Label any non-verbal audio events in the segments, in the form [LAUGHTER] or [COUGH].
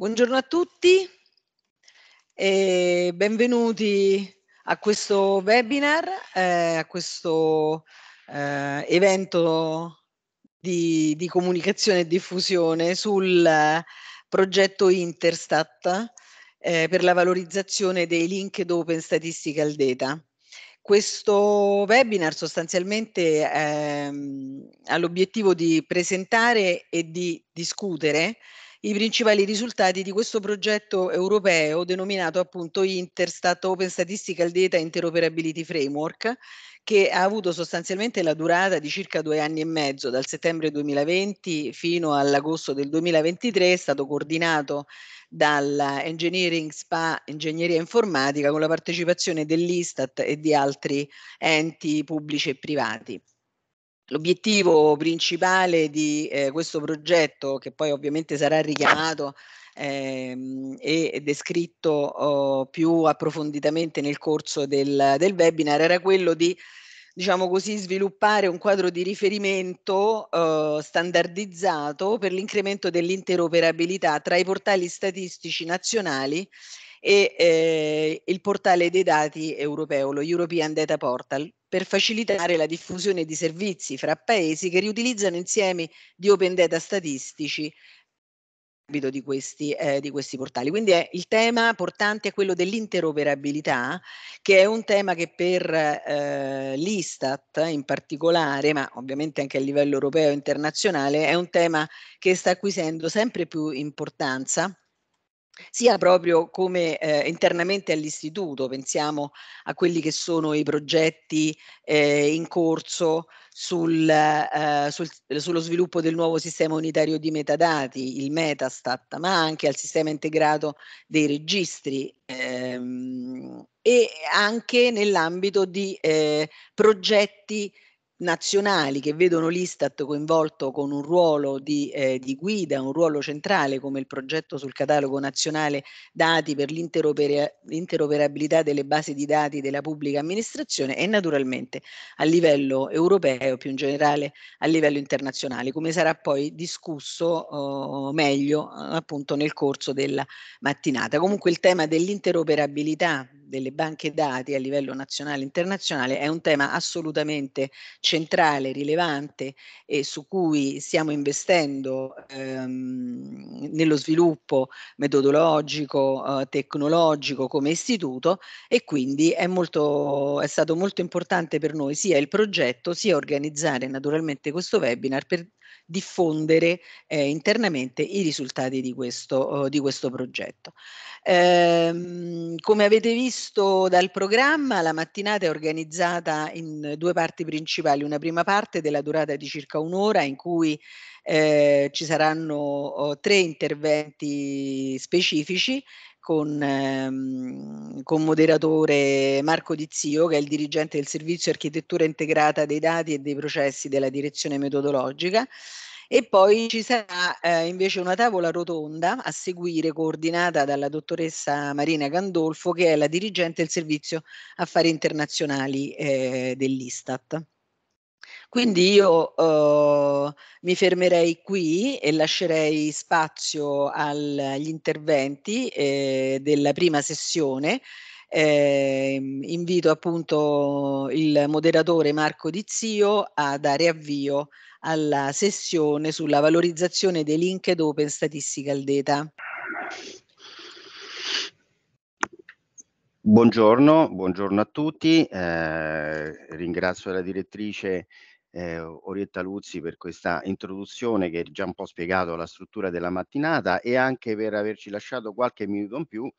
Buongiorno a tutti e benvenuti a questo webinar, eh, a questo eh, evento di, di, comunicazione e diffusione sul progetto Interstat eh, per la valorizzazione dei link d'Open statistical data. Questo webinar sostanzialmente ehm, ha l'obiettivo di presentare e di discutere i principali risultati di questo progetto europeo denominato appunto Interstat Open Statistical Data Interoperability Framework, che ha avuto sostanzialmente la durata di circa due anni e mezzo, dal settembre 2020 fino all'agosto del 2023, è stato coordinato dall'Engineering SPA Ingegneria Informatica con la partecipazione dell'Istat e di altri enti pubblici e privati. L'obiettivo principale di eh, questo progetto, che poi ovviamente sarà richiamato ehm, e descritto oh, più approfonditamente nel corso del, del webinar, era quello di diciamo così, sviluppare un quadro di riferimento eh, standardizzato per l'incremento dell'interoperabilità tra i portali statistici nazionali e eh, il portale dei dati europeo, lo European Data Portal, per facilitare la diffusione di servizi fra paesi che riutilizzano insiemi di open data statistici ambito di questi, eh, di questi portali. Quindi è, il tema portante è quello dell'interoperabilità, che è un tema che per eh, l'Istat in particolare, ma ovviamente anche a livello europeo e internazionale, è un tema che sta acquisendo sempre più importanza sia proprio come eh, internamente all'istituto, pensiamo a quelli che sono i progetti eh, in corso sul, eh, sul, sullo sviluppo del nuovo sistema unitario di metadati, il Metastat, ma anche al sistema integrato dei registri ehm, e anche nell'ambito di eh, progetti nazionali che vedono l'Istat coinvolto con un ruolo di, eh, di, guida, un ruolo centrale come il progetto sul catalogo nazionale dati per l'interoperabilità delle basi di dati della pubblica amministrazione e naturalmente a livello europeo, più in generale a livello internazionale, come sarà poi discusso eh, meglio appunto nel corso della mattinata. Comunque il tema dell'interoperabilità delle banche dati a livello nazionale e internazionale è un tema assolutamente centrale, rilevante e su cui stiamo investendo ehm, nello sviluppo metodologico, eh, tecnologico come istituto e quindi è, molto, è stato molto importante per noi sia il progetto sia organizzare naturalmente questo webinar per diffondere eh, internamente i risultati di questo, uh, di questo progetto. Ehm, come avete visto dal programma, la mattinata è organizzata in due parti principali, una prima parte della durata di circa un'ora in cui eh, ci saranno oh, tre interventi specifici con, ehm, con moderatore Marco Dizio, che è il dirigente del servizio architettura integrata dei dati e dei processi della direzione metodologica. E poi ci sarà eh, invece una tavola rotonda a seguire, coordinata dalla dottoressa Marina Gandolfo, che è la dirigente del servizio affari internazionali eh, dell'Istat. Quindi io eh, mi fermerei qui e lascerei spazio al, agli interventi eh, della prima sessione. Eh, invito appunto il moderatore Marco Dizio a dare avvio alla sessione sulla valorizzazione dei linked open statistical data. Buongiorno, buongiorno a tutti, eh, ringrazio la direttrice eh, Orietta Luzzi per questa introduzione che già un po' spiegato la struttura della mattinata e anche per averci lasciato qualche minuto in più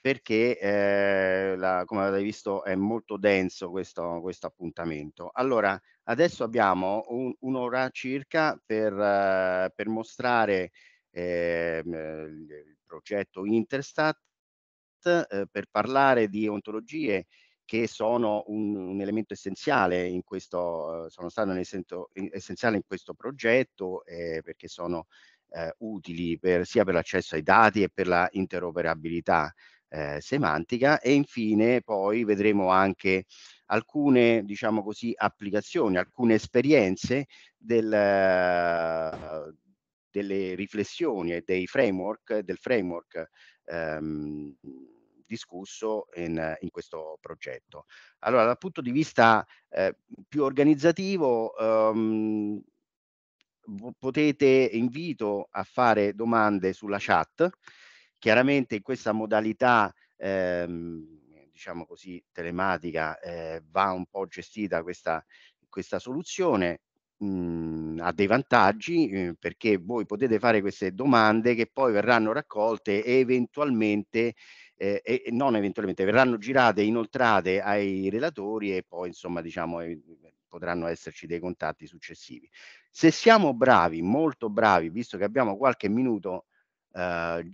perché eh, la, come avete visto è molto denso questo, questo appuntamento. Allora, adesso abbiamo un, un'ora circa per, uh, per mostrare eh, il progetto Interstat, eh, per parlare di ontologie che sono un, un elemento essenziale in questo, eh, sono stato un esento, essenziale in questo progetto eh, perché sono eh, utili per, sia per l'accesso ai dati e per la interoperabilità eh, semantica e infine poi vedremo anche alcune diciamo così applicazioni, alcune esperienze del, delle riflessioni e dei framework del framework ehm, discusso in, in, questo progetto. Allora, dal punto di vista eh, più organizzativo, ehm, potete invito a fare domande sulla chat. Chiaramente in questa modalità ehm, diciamo così telematica eh, va un po' gestita questa, questa soluzione. Mh, mm, ha dei vantaggi eh, perché voi potete fare queste domande che poi verranno raccolte e eventualmente eh, e, non eventualmente verranno girate, inoltrate ai relatori e poi insomma diciamo eh, eh, potranno esserci dei contatti successivi. Se siamo bravi, molto bravi, visto che abbiamo qualche minuto eh,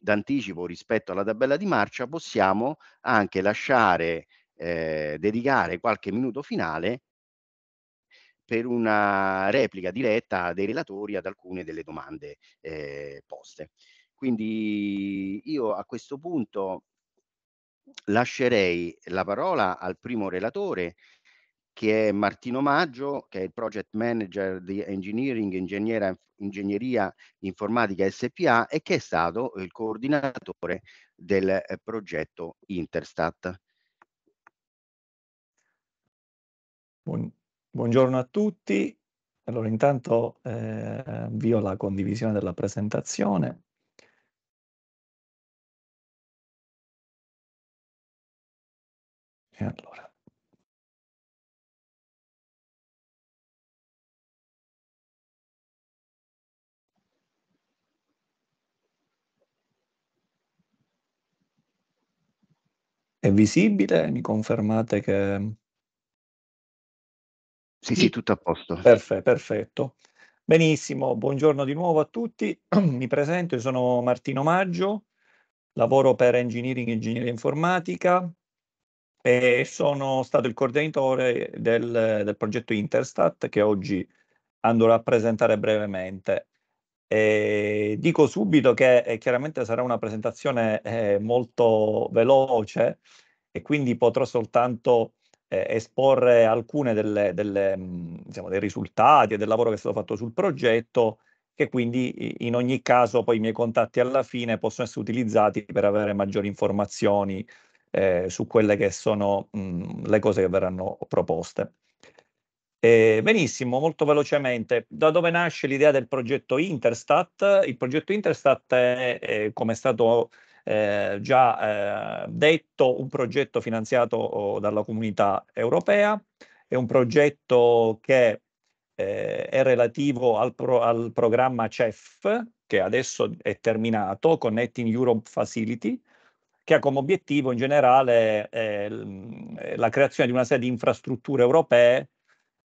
d'anticipo rispetto alla tabella di marcia, possiamo anche lasciare, eh, dedicare qualche minuto finale per una replica diretta dei relatori ad alcune delle domande eh, poste. Quindi io a questo punto lascerei la parola al primo relatore che è Martino Maggio, che è il project manager di engineering, ingegneria informatica SPA e che è stato il coordinatore del progetto Interstat. Buongiorno a tutti. Allora, intanto eh, avvio la condivisione della presentazione. E allora. È visibile? Mi confermate che Sì, sì, tutto a posto. Perfe perfetto. Benissimo, buongiorno di nuovo a tutti. [CLEARS THROAT] Mi presento, io sono Martino Maggio, lavoro per Engineering Ingegneria Informatica, e sono stato il coordinatore del, del progetto Interstat che oggi andrò a presentare brevemente. E dico subito che eh, chiaramente sarà una presentazione eh, molto veloce e quindi potrò soltanto eh, esporre alcuni delle, delle, diciamo, dei risultati e del lavoro che è stato fatto sul progetto che quindi in ogni caso poi i miei contatti alla fine possono essere utilizzati per avere maggiori informazioni eh, su quelle che sono mh, mm, le cose che verranno proposte. Eh, benissimo, molto velocemente, da dove nasce l'idea del progetto Interstat? Il progetto Interstat è, è come è stato eh, già eh, detto, un progetto finanziato oh, dalla comunità europea, è un progetto che eh, è relativo al, pro, al programma CEF, che adesso è terminato, Connecting Europe Facility, che ha come obiettivo in generale eh, eh, la creazione di una serie di infrastrutture europee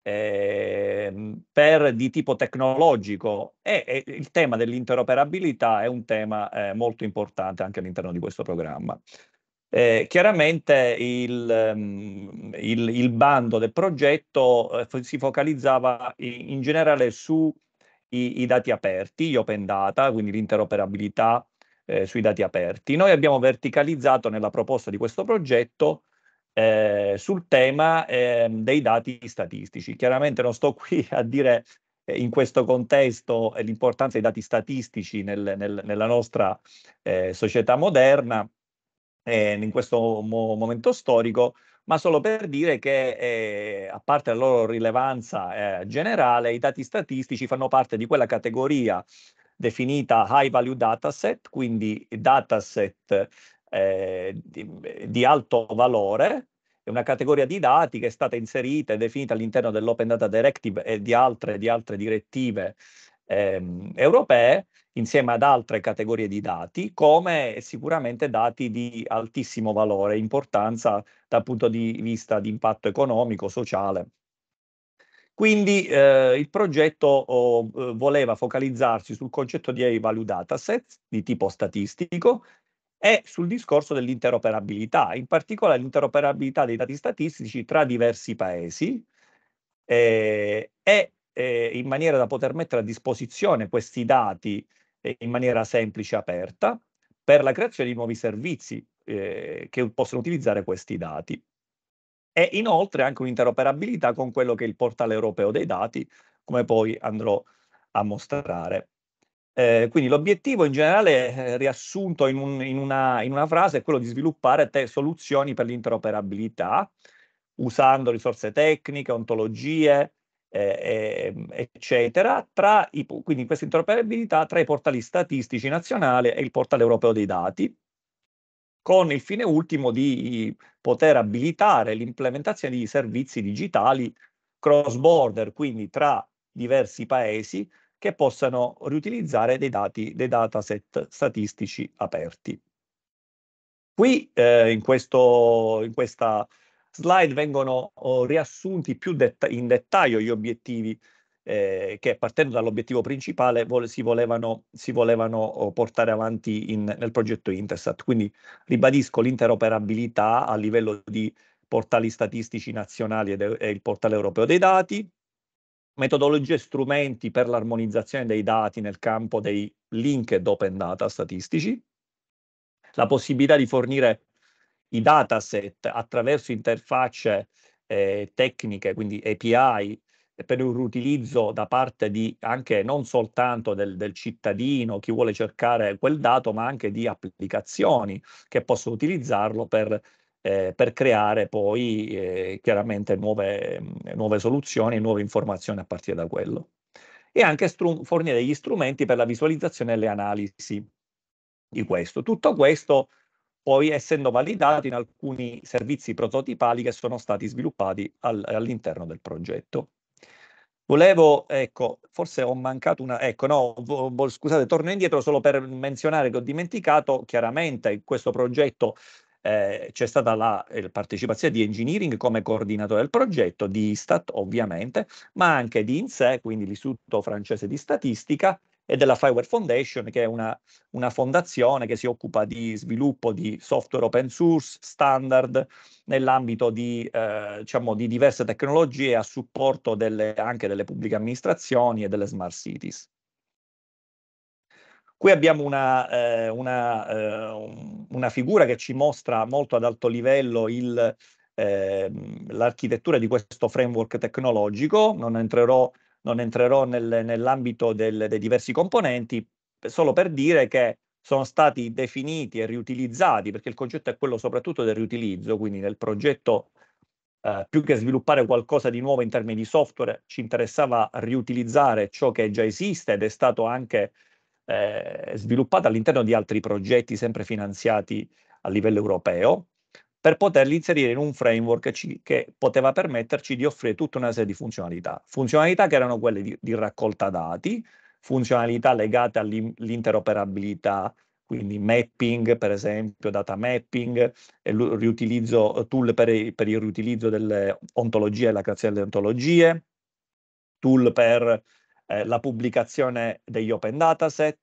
eh, per, di tipo tecnologico e, e, il tema dell'interoperabilità è un tema eh, molto importante anche all'interno di questo programma. Eh, chiaramente il, um, il, il, bando del progetto eh, si focalizzava in, in generale sui dati aperti, gli open data, quindi l'interoperabilità eh, sui dati aperti. Noi abbiamo verticalizzato nella proposta di questo progetto eh, sul tema eh, dei dati statistici. Chiaramente non sto [LAUGHS] qui a dire eh, in questo contesto eh, l'importanza dei dati statistici nel, nel, nella nostra eh, società moderna, in questo mo- momento storico, ma solo per dire che eh, a parte la loro rilevanza eh, generale, i dati statistici fanno parte di quella categoria definita high value dataset, quindi dataset eh, di, di alto valore, è una categoria di dati che è stata inserita e definita all'interno dell'Open Data Directive e di altre, di altre direttive ehm, europee, insieme ad altre categorie di dati, come sicuramente dati di altissimo valore e importanza dal punto di vista di impatto economico, sociale quindi eh, il progetto oh, voleva focalizzarsi sul concetto di AI value datasets di tipo statistico e sul discorso dell'interoperabilità, in particolare l'interoperabilità dei dati statistici tra diversi paesi eh, e eh, in maniera da poter mettere a disposizione questi dati eh, in maniera semplice e aperta per la creazione di nuovi servizi eh, che possono utilizzare questi dati e inoltre anche un'interoperabilità con quello che è il portale europeo dei dati, come poi andrò a mostrare. Eh, quindi l'obiettivo in generale, eh, riassunto in, un, in, una, in, una, frase, è quello di sviluppare te- soluzioni per l'interoperabilità usando risorse tecniche, ontologie, eh, ehm, eccetera, i, quindi questa interoperabilità tra i portali statistici nazionali e il portale europeo dei dati, con il fine ultimo di poter abilitare l'implementazione di servizi digitali cross border, quindi tra diversi paesi che possano riutilizzare dei dati, dei dataset statistici aperti. Qui eh, in, questo, in, questa slide vengono oh, riassunti più detta in dettaglio gli obiettivi eh, che partendo dall'obiettivo principale vole, si, volevano, si, volevano, oh, portare avanti in, nel progetto Intersat. Quindi ribadisco l'interoperabilità a livello di portali statistici nazionali e, e il portale europeo dei dati, metodologie e strumenti per l'armonizzazione dei dati nel campo dei linked open data statistici, la possibilità di fornire i dataset attraverso interfacce eh, tecniche, quindi API per un riutilizzo da parte di anche non soltanto del, del, cittadino, chi vuole cercare quel dato, ma anche di applicazioni che possono utilizzarlo per, eh, per creare poi eh, chiaramente nuove, nuove soluzioni, nuove informazioni a partire da quello. E anche stru- fornire degli strumenti per la visualizzazione e le analisi di questo. Tutto questo poi essendo validato in alcuni servizi prototipali che sono stati sviluppati al, all'interno del progetto. Volevo, ecco, forse ho mancato una, ecco, no, scusate, torno indietro solo per menzionare che ho dimenticato, chiaramente in questo progetto eh, c'è stata la eh, partecipazione di Engineering come coordinatore del progetto, di Istat ovviamente, ma anche di INSE, quindi l'Istituto francese di statistica, e della Fireware Foundation, che è una, una, fondazione che si occupa di sviluppo di software open source, standard, nell'ambito di, eh, diciamo, di diverse tecnologie a supporto delle, anche delle pubbliche amministrazioni e delle smart cities. Qui abbiamo una, eh, una, eh, una figura che ci mostra molto ad alto livello il, ehm, l'architettura di questo framework tecnologico, non entrerò non entrerò nel, nell'ambito del, dei diversi componenti, solo per dire che sono stati definiti e riutilizzati, perché il concetto è quello soprattutto del riutilizzo, quindi nel progetto eh, più che sviluppare qualcosa di nuovo in termini di software, ci interessava riutilizzare ciò che già esiste ed è stato anche eh, sviluppato all'interno di altri progetti sempre finanziati a livello europeo per poterli inserire in un framework ci, che poteva permetterci di offrire tutta una serie di funzionalità. Funzionalità che erano quelle di, di raccolta dati, funzionalità legate all'interoperabilità, quindi mapping, per esempio, data mapping, riutilizzo, tool per, per, il riutilizzo delle ontologie e la creazione delle ontologie, tool per eh, la pubblicazione degli open dataset,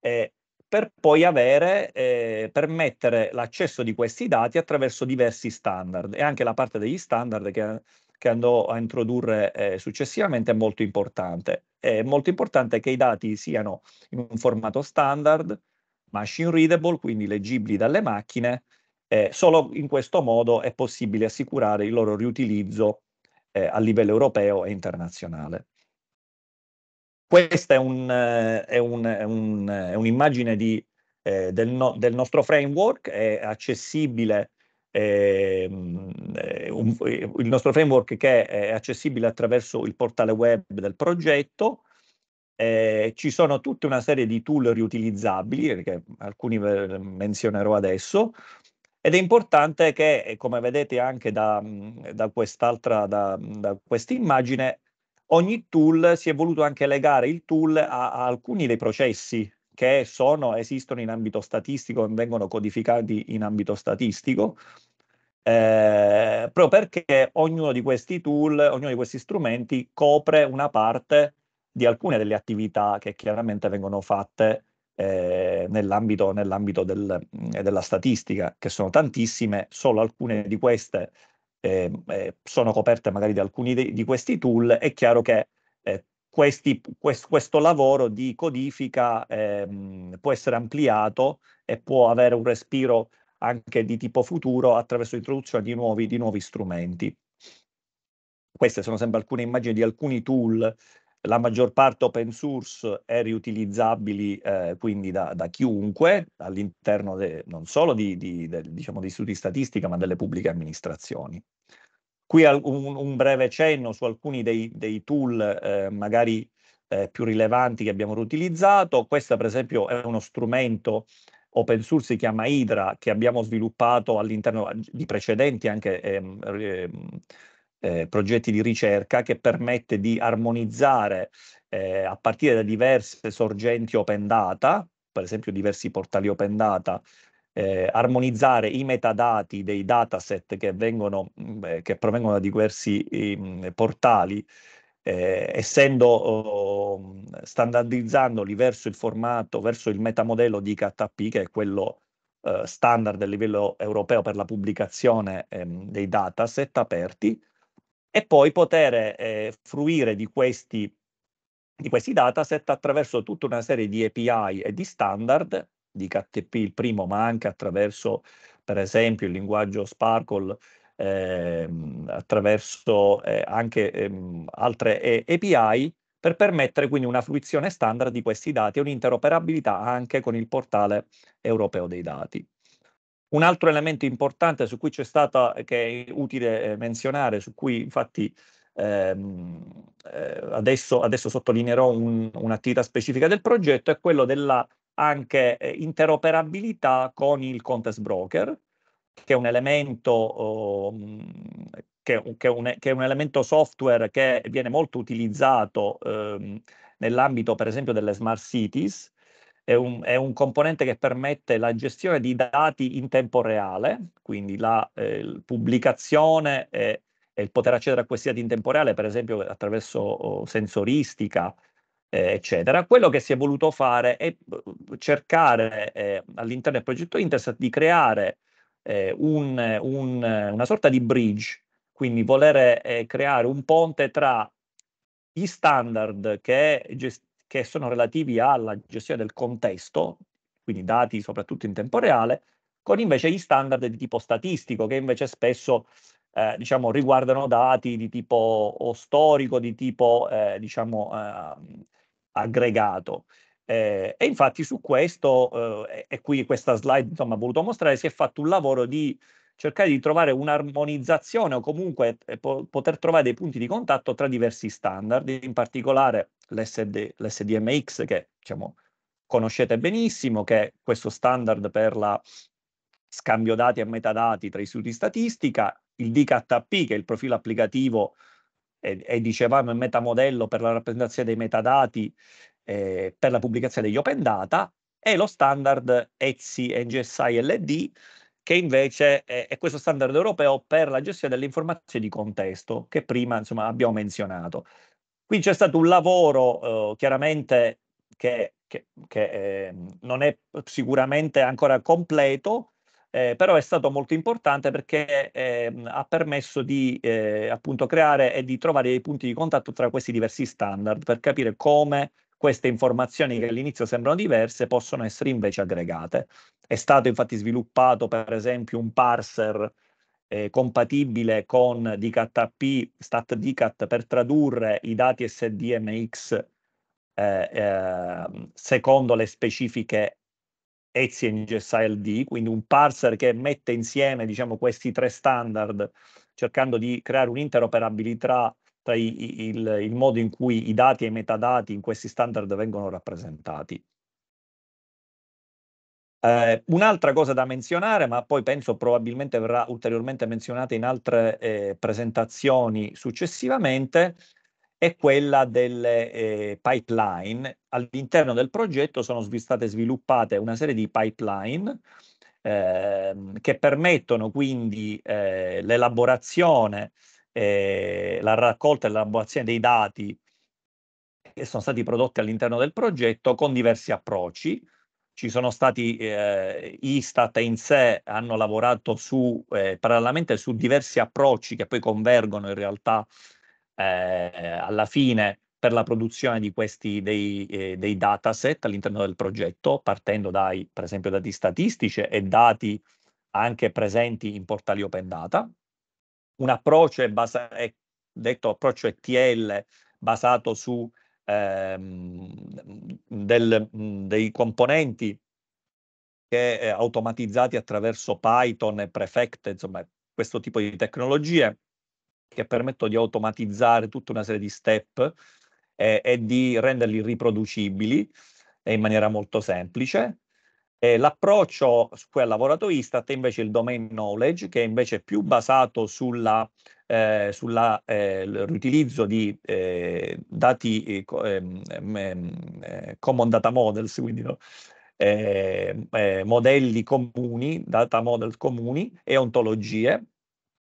eh, per poi avere, eh, permettere l'accesso di questi dati attraverso diversi standard e anche la parte degli standard che, che andò a introdurre eh, successivamente è molto importante. È molto importante che i dati siano in un formato standard, machine readable, quindi leggibili dalle macchine, eh, solo in questo modo è possibile assicurare il loro riutilizzo eh, a livello europeo e internazionale. Questa eh, è, un, è, un, è, eh, un, è un'immagine di, eh, del, no, del, nostro framework, è accessibile, ehm, eh, eh, il nostro framework che è accessibile attraverso il portale web del progetto, eh, ci sono tutta una serie di tool riutilizzabili, che alcuni menzionerò adesso, ed è importante che, come vedete anche da, da quest'altra da, da quest'immagine, ogni tool si è voluto anche legare il tool a, a alcuni dei processi che sono, esistono in ambito statistico e vengono codificati in ambito statistico, eh, proprio perché ognuno di questi tool, ognuno di questi strumenti copre una parte di alcune delle attività che chiaramente vengono fatte eh, nell'ambito, nell'ambito del, della statistica, che sono tantissime, solo alcune di queste eh, eh, sono coperte magari da alcuni di, di questi tool, è chiaro che eh, questi, quest, questo lavoro di codifica ehm, può essere ampliato e può avere un respiro anche di tipo futuro attraverso l'introduzione di nuovi, di nuovi strumenti. Queste sono sempre alcune immagini di alcuni tool la maggior parte open source è riutilizzabili eh, quindi da, da chiunque all'interno de, non solo di, di, de, diciamo, di studi statistica ma delle pubbliche amministrazioni. Qui un, un breve cenno su alcuni dei, dei tool eh, magari eh, più rilevanti che abbiamo riutilizzato. Questo per esempio è uno strumento open source si chiama Hydra che abbiamo sviluppato all'interno di precedenti anche ehm, ehm eh, progetti di ricerca che permette di armonizzare eh, a partire da diverse sorgenti open data, per esempio diversi portali open data, eh, armonizzare i metadati dei dataset che, vengono, mh, mm, eh, che provengono da diversi mh, mm, portali, eh, essendo oh, standardizzandoli verso il formato, verso il metamodello di KP, che è quello eh, standard a livello europeo per la pubblicazione ehm, dei dataset aperti, e poi poter eh, fruire di questi, di questi dataset attraverso tutta una serie di API e di standard, di KTP il primo, ma anche attraverso per esempio il linguaggio Sparkle, eh, attraverso eh, anche ehm, altre eh, API, per permettere quindi una fruizione standard di questi dati e un'interoperabilità anche con il portale europeo dei dati. Un altro elemento importante su cui c'è stata, eh, che è utile eh, menzionare, su cui infatti ehm, eh, adesso, adesso, sottolineerò un, un'attività specifica del progetto, è quello della anche eh, interoperabilità con il contest broker, che è un elemento oh, mm, che, che, un, che, è un elemento software che viene molto utilizzato ehm, nell'ambito, per esempio, delle smart cities è un, è un, componente che permette la gestione di dati in tempo reale, quindi la eh, pubblicazione e, e, il poter accedere a questi dati in tempo reale, per esempio attraverso oh, sensoristica, eh, eccetera. Quello che si è voluto fare è eh, cercare eh, all'interno del progetto Intercept di creare eh, un, un, una sorta di bridge, quindi volere eh, creare un ponte tra gli standard che gest- che sono relativi alla gestione del contesto, quindi dati soprattutto in tempo reale, con invece gli standard di tipo statistico, che invece spesso eh, diciamo, riguardano dati di tipo storico, di tipo eh, diciamo, eh, aggregato. Eh, e infatti su questo, eh, e qui questa slide insomma, ho voluto mostrare, si è fatto un lavoro di cercare di trovare un'armonizzazione o comunque eh, po- poter trovare dei punti di contatto tra diversi standard, in particolare l'SD, l'SDMX che diciamo, conoscete benissimo, che è questo standard per la scambio dati e metadati tra istituti di statistica, il DKP che è il profilo applicativo e, e dicevamo il metamodello per la rappresentazione dei metadati eh, per la pubblicazione degli open data e lo standard ETSI NGSI LD che invece è, è, questo standard europeo per la gestione delle informazioni di contesto che prima insomma, abbiamo menzionato. Qui c'è stato un lavoro eh, chiaramente che, che, che eh, non è sicuramente ancora completo, eh, però è stato molto importante perché eh, ha permesso di eh, appunto creare e di trovare dei punti di contatto tra questi diversi standard per capire come queste informazioni che all'inizio sembrano diverse possono essere invece aggregate. È stato infatti sviluppato per esempio un parser eh, compatibile con DKP, StatDCAT per tradurre i dati SDMX eh, eh, secondo le specifiche EZI e GSILD, quindi un parser che mette insieme diciamo, questi tre standard cercando di creare un'interoperabilità tra i, il, il modo in cui i dati e i metadati in questi standard vengono rappresentati. Eh, un'altra cosa da menzionare, ma poi penso probabilmente verrà ulteriormente menzionata in altre eh, presentazioni successivamente, è quella delle eh, pipeline. All'interno del progetto sono state sviluppate una serie di pipeline ehm, che permettono quindi eh, l'elaborazione eh, la raccolta e l'elaborazione dei dati che sono stati prodotti all'interno del progetto con diversi approcci. Ci sono stati eh, Istat in sé hanno lavorato su, eh, parallelamente su diversi approcci che poi convergono in realtà eh, alla fine per la produzione di questi dei, eh, dei dataset all'interno del progetto, partendo dai, per esempio, dati statistici e dati anche presenti in portali open data, un approccio è, basa- è detto approccio ETL basato su ehm, del, dei componenti che eh, automatizzati attraverso Python e Prefect, insomma questo tipo di tecnologie che permettono di automatizzare tutta una serie di step eh, e di renderli riproducibili in maniera molto semplice eh, l'approccio su cui ha lavorato Istat è invece il domain knowledge, che è invece più basato sulla, eh, sulla eh, riutilizzo di eh, dati eh, ehm, ehm, ehm, common data models, quindi no? modelli comuni, data model comuni e ontologie,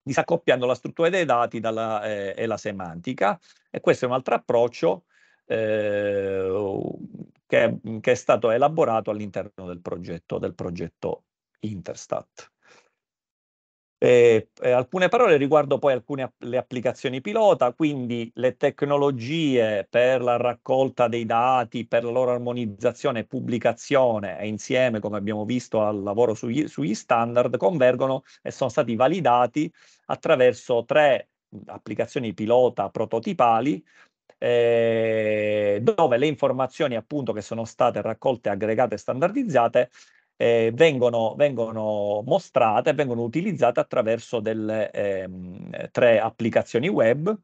disaccoppiando la struttura dei dati dalla, e la semantica. E questo è un altro approccio eh, che, mm, che è stato elaborato all'interno del progetto, del progetto Interstat. Eh, eh, alcune parole riguardo poi alcune le applicazioni pilota, quindi le tecnologie per la raccolta dei dati, per la loro armonizzazione e pubblicazione e insieme, come abbiamo visto, al lavoro sugli, sugli standard, convergono e sono stati validati attraverso tre mm, applicazioni pilota prototipali eh, dove le informazioni appunto che sono state raccolte, aggregate e standardizzate eh, vengono, vengono, mostrate, vengono utilizzate attraverso delle ehm, tre applicazioni web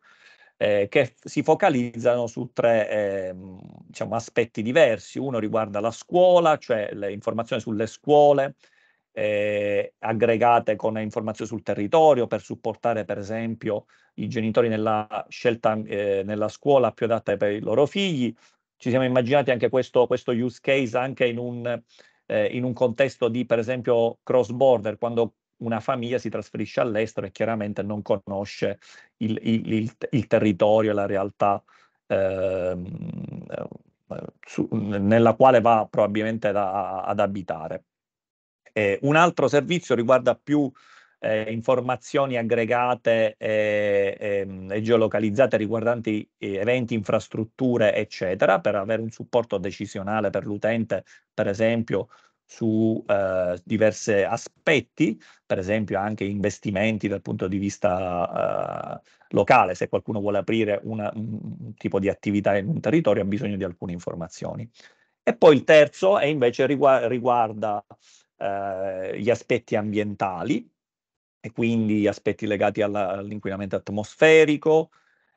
eh, che si focalizzano su tre ehm, diciamo, aspetti diversi. Uno riguarda la scuola, cioè le informazioni sulle scuole, eh, aggregate con informazioni sul territorio per supportare per esempio i genitori nella scelta eh, nella scuola più adatta per i loro figli. Ci siamo immaginati anche questo, questo use case anche in un, eh, in un contesto di per esempio cross border, quando una famiglia si trasferisce all'estero e chiaramente non conosce il, il, il, il territorio e la realtà ehm, eh, su, nella quale va probabilmente da, ad abitare. Eh, un altro servizio riguarda più eh, informazioni aggregate e, eh, e, ehm, e geolocalizzate riguardanti eh, eventi, infrastrutture, eccetera, per avere un supporto decisionale per l'utente, per esempio su eh, diversi aspetti, per esempio anche investimenti dal punto di vista eh, locale, se qualcuno vuole aprire una, un tipo di attività in un territorio ha bisogno di alcune informazioni. E poi il terzo è invece riguarda, riguarda eh, gli aspetti ambientali e quindi aspetti legati alla, all'inquinamento atmosferico,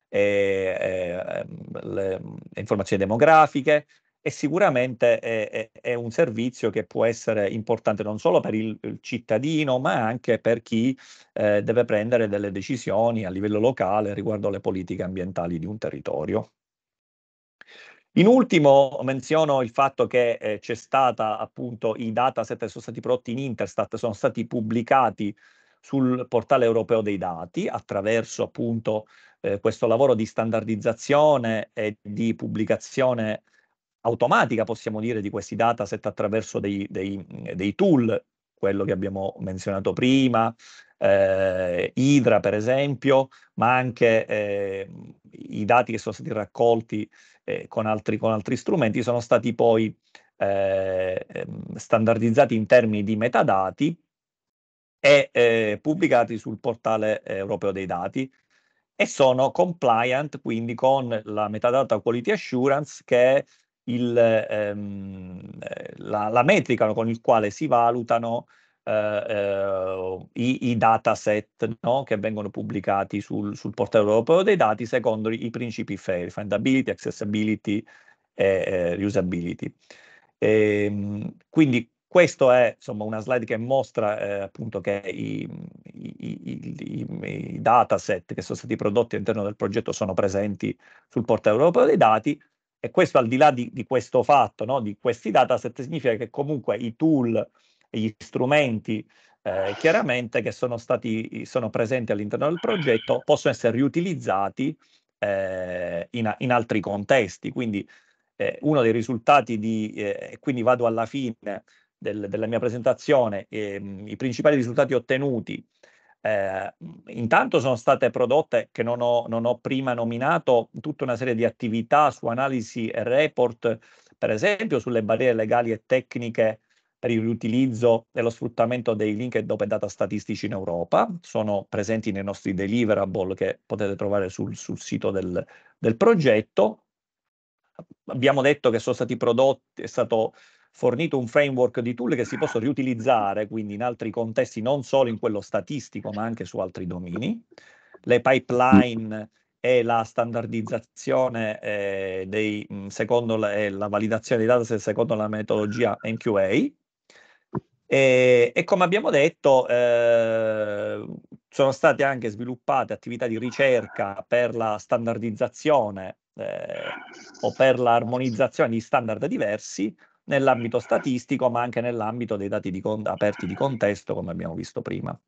e, e, ehm, le informazioni demografiche e sicuramente è, è, è, un servizio che può essere importante non solo per il, il cittadino ma anche per chi eh, deve prendere delle decisioni a livello locale riguardo alle politiche ambientali di un territorio. In ultimo menziono il fatto che eh, c'è stata appunto i dataset che sono stati prodotti in Interstat, sono stati pubblicati sul portale europeo dei dati attraverso appunto eh, questo lavoro di standardizzazione e di pubblicazione automatica, possiamo dire, di questi dataset attraverso dei, dei, dei tool, quello che abbiamo menzionato prima, eh, Idra per esempio, ma anche eh, i dati che sono stati raccolti eh, con, altri, con, altri, strumenti sono stati poi eh, ehm, standardizzati in termini di metadati e eh, pubblicati sul portale eh, europeo dei dati e sono compliant quindi con la metadata quality assurance che è il, ehm, la, la, metrica con il quale si valutano eh, eh, i, i, dataset no? che vengono pubblicati sul, sul, portale europeo dei dati secondo i principi FAIR, findability, accessibility e eh, usability. E, ehm, quindi questa è insomma, una slide che mostra eh, appunto che i, i, i, i, dataset che sono stati prodotti all'interno del progetto sono presenti sul portale europeo dei dati e questo al di là di, di questo fatto, no? di questi dataset, significa che comunque i tool e gli strumenti eh, chiaramente che sono, stati, sono presenti all'interno del progetto possono essere riutilizzati eh, in, in, altri contesti. Quindi eh, uno dei risultati di, eh, e quindi vado alla fine del, della mia presentazione, ehm, i principali risultati ottenuti. Eh, intanto sono state prodotte, che non ho, non ho prima nominato, tutta una serie di attività su analisi e report, per esempio sulle barriere legali e tecniche per il riutilizzo e lo sfruttamento dei link ed open data statistici in Europa. Sono presenti nei nostri deliverable che potete trovare sul, sul sito del, del, progetto. Abbiamo detto che sono stati prodotti, è stato fornito un framework di tool che si possono riutilizzare quindi in altri contesti, non solo in quello statistico, ma anche su altri domini. Le pipeline e la standardizzazione eh, dei, secondo la, la validazione dei dataset secondo la metodologia NQA. E, e come abbiamo detto, eh, sono state anche sviluppate attività di ricerca per la standardizzazione eh, o per l'armonizzazione di standard diversi nell'ambito statistico ma anche nell'ambito dei dati di con- aperti di contesto come abbiamo visto prima.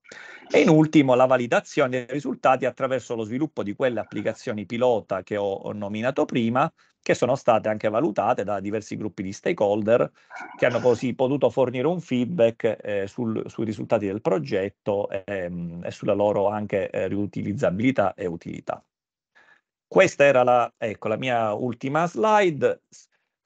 E in ultimo la validazione dei risultati attraverso lo sviluppo di quelle applicazioni pilota che ho, ho nominato prima che sono state anche valutate da diversi gruppi di stakeholder che hanno così potuto fornire un feedback eh, sul, sui risultati del progetto ehm, e sulla loro anche eh, riutilizzabilità e utilità. Questa era la, ecco, la mia ultima slide.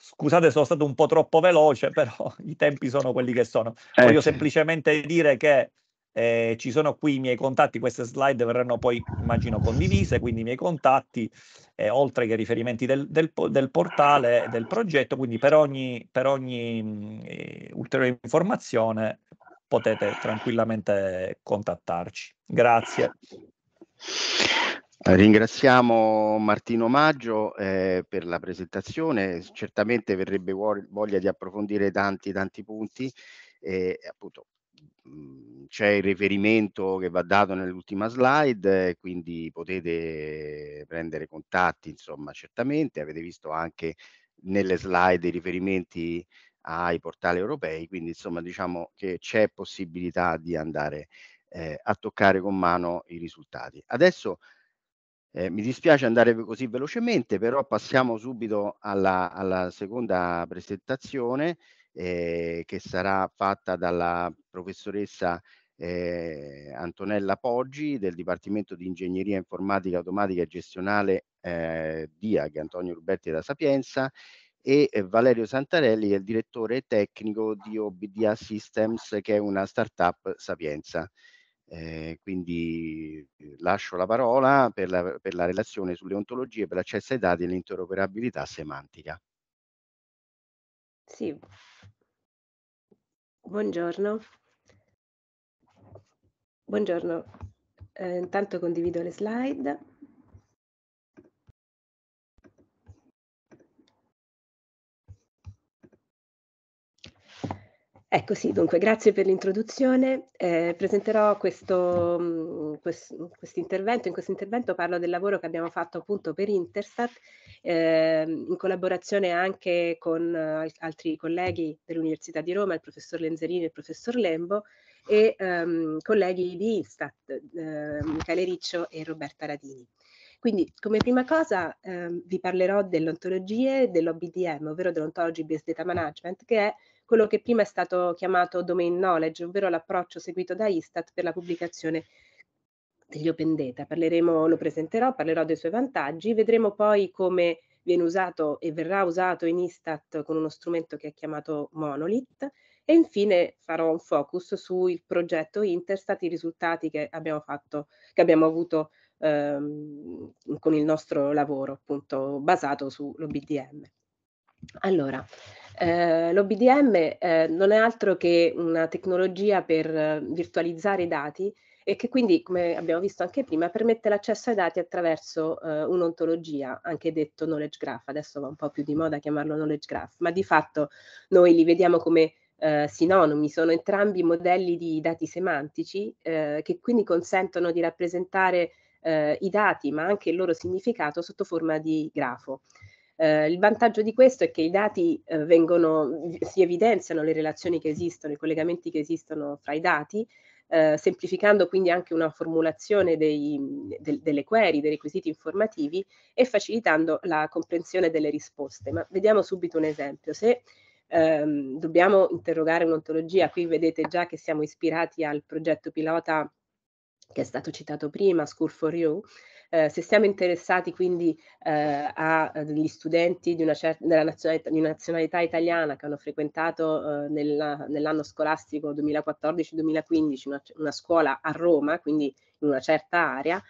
Scusate, sono stato un po' troppo veloce, [LAUGHS] però i tempi sono quelli che sono. Eh. Voglio semplicemente dire che eh, ci sono qui i miei contatti, queste slide verranno poi immagino condivise, quindi i miei contatti, eh, oltre che i riferimenti del, del, del, portale, del progetto, quindi per ogni, per ogni eh, ulteriore informazione potete tranquillamente contattarci. Grazie. Ringraziamo Martino Maggio eh, per la presentazione, certamente verrebbe voglia di approfondire tanti tanti punti, eh, appunto c'è il riferimento che va dato nell'ultima slide, quindi potete prendere contatti, insomma certamente, avete visto anche nelle slide i riferimenti ai portali europei, quindi insomma diciamo che c'è possibilità di andare eh, a toccare con mano i risultati. Adesso eh, mi dispiace andare così velocemente, però passiamo subito alla, alla seconda presentazione eh, che sarà fatta dalla professoressa eh, Antonella Poggi del Dipartimento di Ingegneria Informatica Automatica e Gestionale eh, DIAG Antonio Ruberti da Sapienza e eh, Valerio Santarelli che è il direttore tecnico di OBDA Systems che è una startup Sapienza. Eh, quindi ehm, lascio la parola per la, per la relazione sulle ontologie, per l'accesso ai dati e l'interoperabilità semantica. Sì, buongiorno. Buongiorno, eh, intanto condivido le slide. Ecco sì, dunque grazie per l'introduzione. Eh, presenterò questo, mhmm, quest, intervento. In questo intervento parlo del lavoro che abbiamo fatto appunto per Interstat eh, in collaborazione anche con eh, altri colleghi dell'Università di Roma, il professor Lenzerini e il professor Lembo e ehm, colleghi di Instat, ehm, Michele Riccio e Roberta Radini. Quindi, come prima cosa, ehm, vi parlerò delle ontologie dell'OBDM, ovvero dell'Ontology Based Data Management, che è quello che prima è stato chiamato domain knowledge, ovvero l'approccio seguito da Istat per la pubblicazione degli open data. Parleremo, lo presenterò, parlerò dei suoi vantaggi, vedremo poi come viene usato e verrà usato in Istat con uno strumento che è chiamato Monolith e infine farò un focus sul progetto Interstat, i risultati che abbiamo, fatto, che abbiamo avuto ehm, con il nostro lavoro appunto basato sull'OBDM. Allora, eh, L'OBDM eh, non è altro che una tecnologia per eh, virtualizzare i dati e che quindi, come abbiamo visto anche prima, permette l'accesso ai dati attraverso eh, un'ontologia, anche detto knowledge graph, adesso va un po' più di moda chiamarlo knowledge graph, ma di fatto noi li vediamo come eh, sinonimi, sono entrambi modelli di dati semantici eh, che quindi consentono di rappresentare eh, i dati, ma anche il loro significato sotto forma di grafo. Eh, il vantaggio di questo è che i dati eh, vengono, si evidenziano le relazioni che esistono, i collegamenti che esistono fra i dati, eh, semplificando quindi anche una formulazione dei, de, delle query, dei requisiti informativi e facilitando la comprensione delle risposte. Ma vediamo subito un esempio. Se ehm, dobbiamo interrogare un'ontologia, qui vedete già che siamo ispirati al progetto pilota che è stato citato prima, School for You, eh, se siamo interessati quindi eh, agli eh, studenti di una cer- della nazionalità, di una nazionalità italiana che hanno frequentato eh, nella, nell'anno scolastico 2014-2015 una, una, scuola a Roma, quindi in una certa area,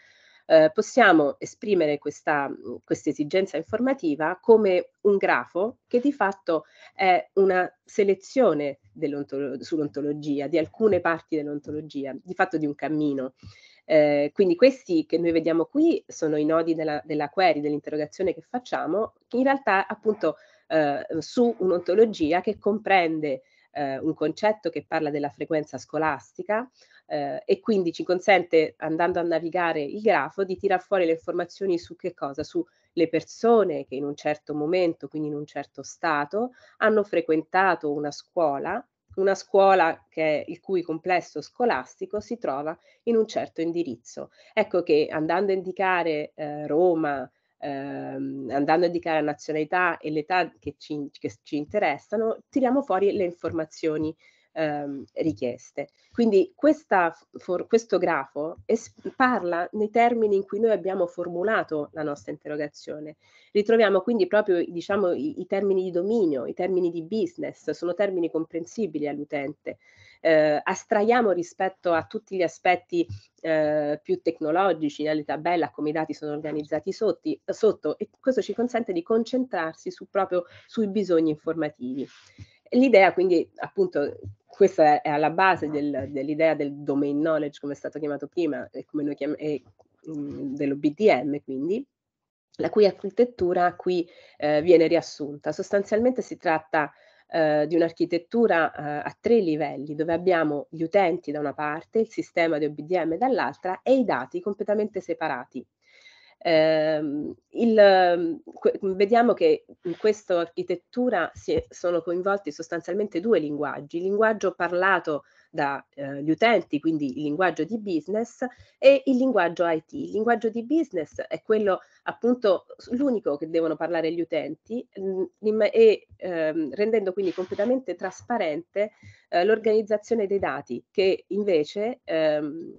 eh, possiamo esprimere questa, questa esigenza informativa come un grafo che di fatto è una selezione sull'ontologia, di alcune parti dell'ontologia, di fatto di un cammino. Eh, quindi questi che noi vediamo qui sono i nodi della, della query, dell'interrogazione che facciamo, che in realtà appunto eh, su un'ontologia che comprende eh, un concetto che parla della frequenza scolastica eh, e quindi ci consente, andando a navigare il grafo, di tirar fuori le informazioni su che cosa? Su le persone che in un certo momento, quindi in un certo stato, hanno frequentato una scuola una scuola che, il cui complesso scolastico si trova in un certo indirizzo. Ecco che andando a indicare eh, Roma, ehm, andando a indicare la nazionalità e l'età che ci, che ci interessano, tiriamo fuori le informazioni ehm, richieste. Quindi questa, for, questo grafo es- parla nei termini in cui noi abbiamo formulato la nostra interrogazione. Ritroviamo quindi proprio diciamo, i, i termini di dominio, i termini di business, sono termini comprensibili all'utente. Eh, astraiamo rispetto a tutti gli aspetti eh, più tecnologici, tabelle, a come i dati sono organizzati sotti, sotto e questo ci consente di concentrarsi su, proprio sui bisogni informativi. L'idea quindi appunto questa è alla base del, dell'idea del domain knowledge, come è stato chiamato prima, e come noi chiam- e, mm, dell'OBDM, quindi, la cui architettura qui eh, viene riassunta. Sostanzialmente si tratta eh, di un'architettura eh, a tre livelli, dove abbiamo gli utenti da una parte, il sistema di OBDM dall'altra e i dati completamente separati. Eh, il, ehm, mhmm, vediamo che in questa architettura è, sono coinvolti sostanzialmente due linguaggi, il linguaggio parlato dagli ehm, eh, utenti, quindi il linguaggio di business e il linguaggio IT. Il linguaggio di business è quello appunto l'unico che devono parlare gli utenti mh, mhmm, e ehm, rendendo quindi completamente trasparente eh, l'organizzazione dei dati che invece ehm,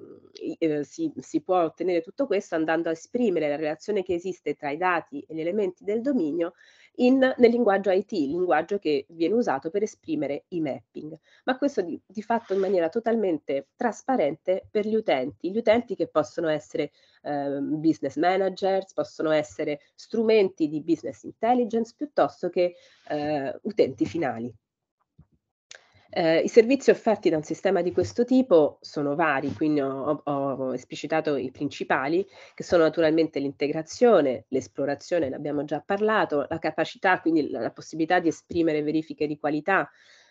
eh, si, si può ottenere tutto questo andando a esprimere la relazione che esiste tra tra i dati e gli elementi del dominio in, nel linguaggio IT, linguaggio che viene usato per esprimere i mapping. Ma questo di, di fatto in maniera totalmente trasparente per gli utenti, gli utenti che possono essere eh, business managers, possono essere strumenti di business intelligence piuttosto che eh, utenti finali. Eh, I servizi offerti da un sistema di questo tipo sono vari, quindi ho, ho, ho esplicitato i principali, che sono naturalmente l'integrazione, l'esplorazione, ne abbiamo già parlato, la capacità, quindi la, la possibilità di esprimere verifiche di qualità,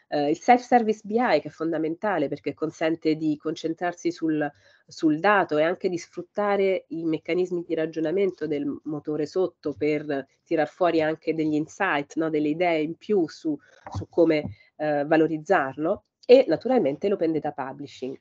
eh, il self-service BI che è fondamentale perché consente di concentrarsi sul, sul, dato e anche di sfruttare i meccanismi di ragionamento del motore sotto per tirar fuori anche degli insight, no? delle idee in più su, su come eh, valorizzarlo e naturalmente l'open data publishing.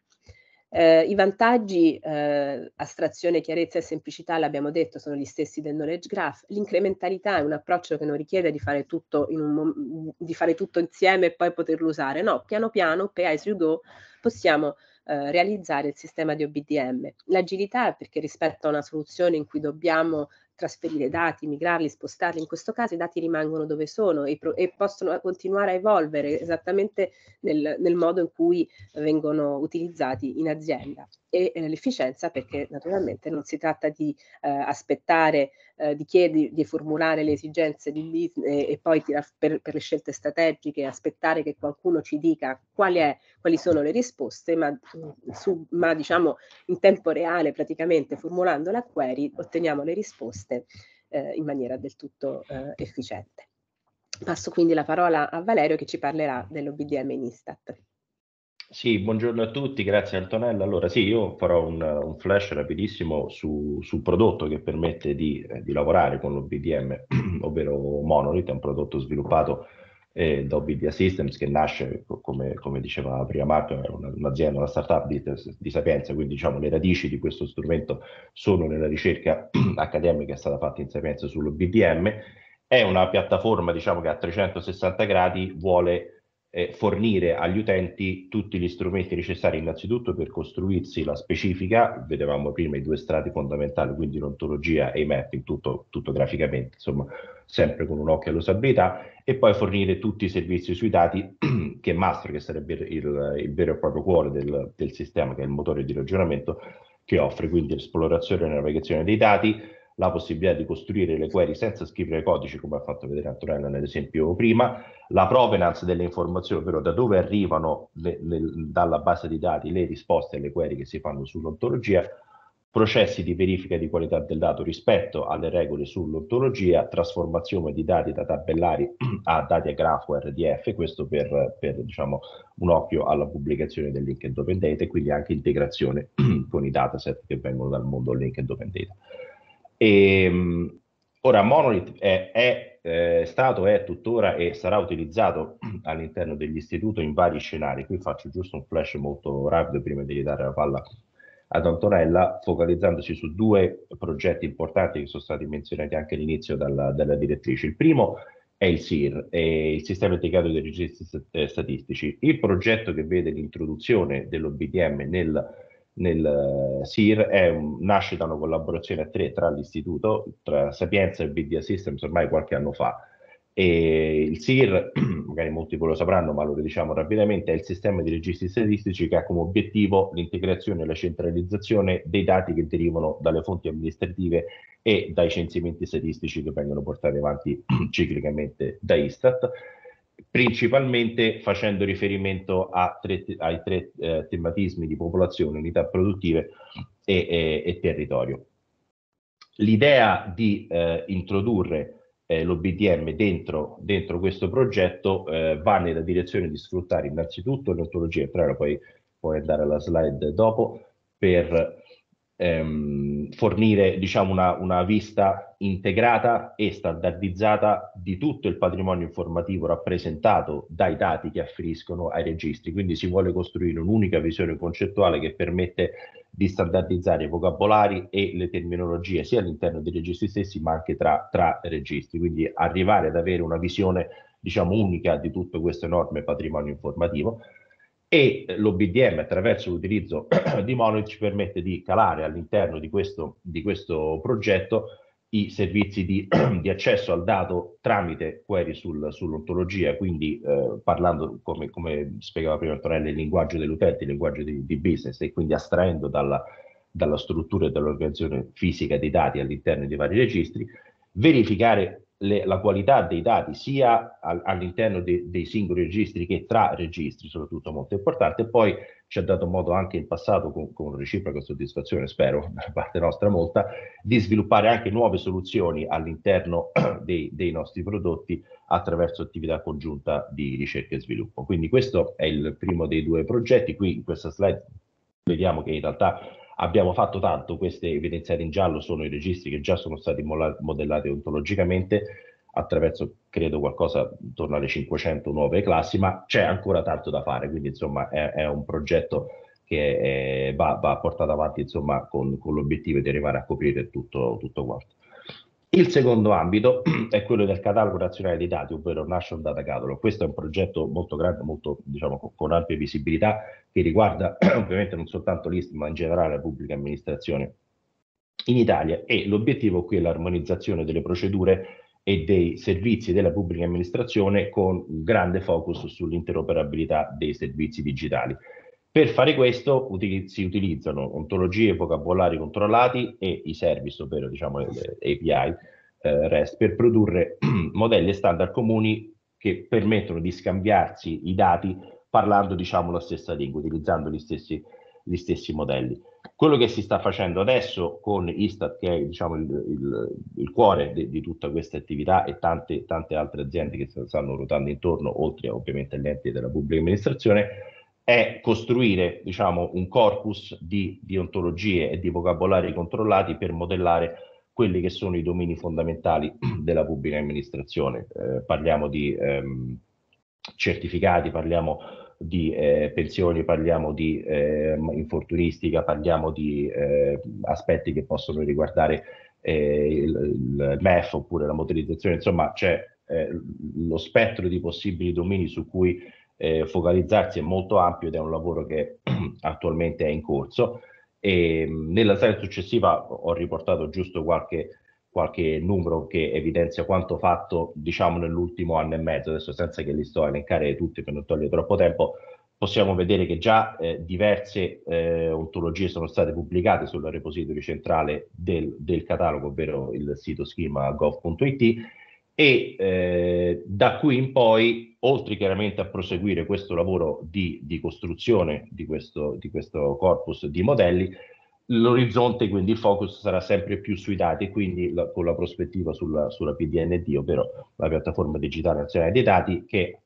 Eh, I vantaggi, eh, astrazione, chiarezza e semplicità, l'abbiamo detto, sono gli stessi del knowledge graph. L'incrementalità è un approccio che non richiede di fare tutto, in un, di fare tutto insieme e poi poterlo usare. No, piano piano, pay as you go, possiamo eh, realizzare il sistema di OBDM. L'agilità è perché rispetto a una soluzione in cui dobbiamo trasferire dati, migrarli, spostarli, in questo caso i dati rimangono dove sono e, pro- e possono eh, continuare a evolvere esattamente nel, nel, modo in cui vengono utilizzati in azienda. E eh, l'efficienza perché naturalmente non si tratta di eh, aspettare eh, di, chiedi, di formulare le esigenze di Disney eh, e poi tira, per, per, le scelte strategiche aspettare che qualcuno ci dica quali, è, quali sono le risposte, ma, mm, su, ma diciamo in tempo reale praticamente formulando la query otteniamo le risposte eh, in maniera del tutto eh, efficiente. Passo quindi la parola a Valerio che ci parlerà dell'OBDM in Istat. Sì, buongiorno a tutti, grazie Antonella. Allora sì, io farò un, un flash rapidissimo su, sul prodotto che permette di, eh, di lavorare con l'OBDM, [CLEARS THROAT] ovvero Monolith, è un prodotto sviluppato eh, da OBDA Systems che nasce, come, come diceva prima Marco, è un'azienda, una startup di, di Sapienza, quindi diciamo le radici di questo strumento sono nella ricerca [CLEARS THROAT] accademica che è stata fatta in Sapienza sull'OBDM. È una piattaforma diciamo, che a 360 gradi vuole eh, fornire agli utenti tutti gli strumenti necessari innanzitutto per costruirsi la specifica, vedevamo prima i due strati fondamentali, quindi l'ontologia e i mapping, tutto, tutto graficamente, insomma sempre con un occhio all'usabilità, e poi fornire tutti i servizi sui dati [CLEARS THROAT] che Mastro, che sarebbe il, il vero e proprio cuore del, del sistema, che è il motore di ragionamento, che offre quindi l'esplorazione e la navigazione dei dati, la possibilità di costruire le query senza scrivere codici, come ha fatto vedere Antonella nell'esempio prima, la provenance delle informazioni, ovvero da dove arrivano le, le, dalla base di dati le risposte alle query che si fanno sull'ontologia, processi di verifica di qualità del dato rispetto alle regole sull'ontologia, trasformazione di dati da tabellari [CLEARS THROAT] a dati a grafo RDF, questo per, per diciamo, un occhio alla pubblicazione del link and open data e quindi anche integrazione [CLEARS THROAT] con i dataset che vengono dal mondo link and open data. E, ehm, ora Monolith è, è, è, eh, stato, è tuttora e sarà utilizzato [CLEARS THROAT] all'interno dell'istituto in vari scenari. Qui faccio giusto un flash molto rapido prima di ridare la palla ad Antonella, focalizzandosi su due progetti importanti che sono stati menzionati anche all'inizio dalla, dalla direttrice. Il primo è il SIR, è il Sistema Integrato dei Registri eh, Statistici, il progetto che vede l'introduzione dell'OBDM nel nel eh, SIR è un, nasce da una collaborazione a tre tra l'istituto, tra Sapienza e BDA Systems ormai qualche anno fa. E il SIR, [CLEARS THROAT] magari molti poi lo sapranno, ma lo diciamo rapidamente, è il sistema di registri statistici che ha come obiettivo l'integrazione e la centralizzazione dei dati che derivano dalle fonti amministrative e dai censimenti statistici che vengono portati avanti [CLEARS THROAT] ciclicamente da Istat principalmente facendo riferimento tre, ai tre eh, tematismi di popolazione, unità produttive e, e, e territorio. L'idea di eh, introdurre eh, l'OBDM dentro, dentro, questo progetto eh, va nella direzione di sfruttare innanzitutto le ontologie, però poi puoi andare alla slide dopo, per ehm, fornire diciamo, una, una vista integrata e standardizzata di tutto il patrimonio informativo rappresentato dai dati che afferiscono ai registri. Quindi si vuole costruire un'unica visione concettuale che permette di standardizzare i vocabolari e le terminologie sia all'interno dei registri stessi ma anche tra, tra registri. Quindi arrivare ad avere una visione diciamo unica di tutto questo enorme patrimonio informativo e l'OBDM attraverso l'utilizzo [CLEARS THROAT] di Monolith ci permette di calare all'interno di questo, di questo progetto i servizi di, [CLEARS THROAT] di, accesso al dato tramite query sul, sull'ontologia, quindi eh, parlando, come, come, spiegava prima Antonella, il linguaggio dell'utente, il linguaggio di, di, business e quindi astraendo dalla, dalla struttura e dall'organizzazione fisica dei dati all'interno dei vari registri, verificare le, la qualità dei dati sia al, all'interno de, dei singoli registri che tra registri, soprattutto molto importante. Poi ci ha dato modo anche in passato, con, con reciproca soddisfazione, spero, [LAUGHS] da parte nostra molta, di sviluppare anche nuove soluzioni all'interno [CLEARS THROAT] dei, dei nostri prodotti attraverso attività congiunta di ricerca e sviluppo. Quindi questo è il primo dei due progetti. Qui in questa slide vediamo che in realtà Abbiamo fatto tanto, queste evidenziate in giallo sono i registri che già sono stati modellati ontologicamente attraverso, credo, qualcosa intorno alle 500 nuove classi, ma c'è ancora tanto da fare, quindi insomma è, è un progetto che è, eh, va, va, portato avanti insomma, con, con l'obiettivo di arrivare a coprire tutto, tutto quanto. Il secondo ambito [CLEARS THROAT] è quello del catalogo nazionale dei dati, ovvero National Data Catalog. Questo è un progetto molto grande, molto, diciamo, con ampia visibilità, che riguarda [CLEARS THROAT] ovviamente non soltanto l'IST, ma in generale la pubblica amministrazione in Italia e l'obiettivo qui è l'armonizzazione delle procedure e dei servizi della pubblica amministrazione con un grande focus sull'interoperabilità dei servizi digitali. Per fare questo uti- si utilizzano ontologie e vocabolari controllati e i service, ovvero diciamo, le, le API eh, REST, per produrre [CLEARS THROAT] modelli e standard comuni che permettono di scambiarsi i dati parlando diciamo, la stessa lingua, utilizzando gli stessi, gli stessi modelli. Quello che si sta facendo adesso con Istat, che è diciamo, il, il, il, cuore de, di tutta questa attività e tante, tante altre aziende che stanno ruotando intorno, oltre ovviamente agli enti della pubblica amministrazione, è costruire diciamo, un corpus di, di ontologie e di vocabolari controllati per modellare quelli che sono i domini fondamentali [CLEARS THROAT] della pubblica amministrazione. Eh, parliamo di ehm, certificati, parliamo di eh, pensioni, parliamo di eh, infortunistica, parliamo di eh, aspetti che possono riguardare eh, il, il MEF oppure la motorizzazione, insomma c'è eh, lo spettro di possibili domini su cui eh, focalizzarsi è molto ampio ed è un lavoro che [CLEARS THROAT] attualmente è in corso. E, mm, nella serie successiva ho riportato giusto qualche, qualche numero che evidenzia quanto fatto diciamo nell'ultimo anno e mezzo, adesso senza che li sto a elencare tutti per non togliere troppo tempo, possiamo vedere che già eh, diverse eh, ontologie sono state pubblicate sul repository centrale del, del catalogo, ovvero il sito schema.gov.it e eh, da qui in poi, oltre chiaramente a proseguire questo lavoro di, di costruzione di questo, di questo corpus di modelli, l'orizzonte, quindi il focus sarà sempre più sui dati, quindi la, con la prospettiva sulla, sulla, PDND, ovvero la piattaforma digitale nazionale dei dati, che,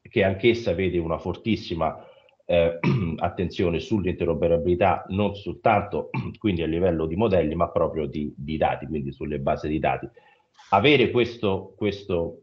che anch'essa vede una fortissima eh, [CLEARS THROAT] attenzione sull'interoperabilità, non soltanto [CLEARS THROAT] quindi a livello di modelli, ma proprio di, di dati, quindi sulle basi di dati. Avere questo, questo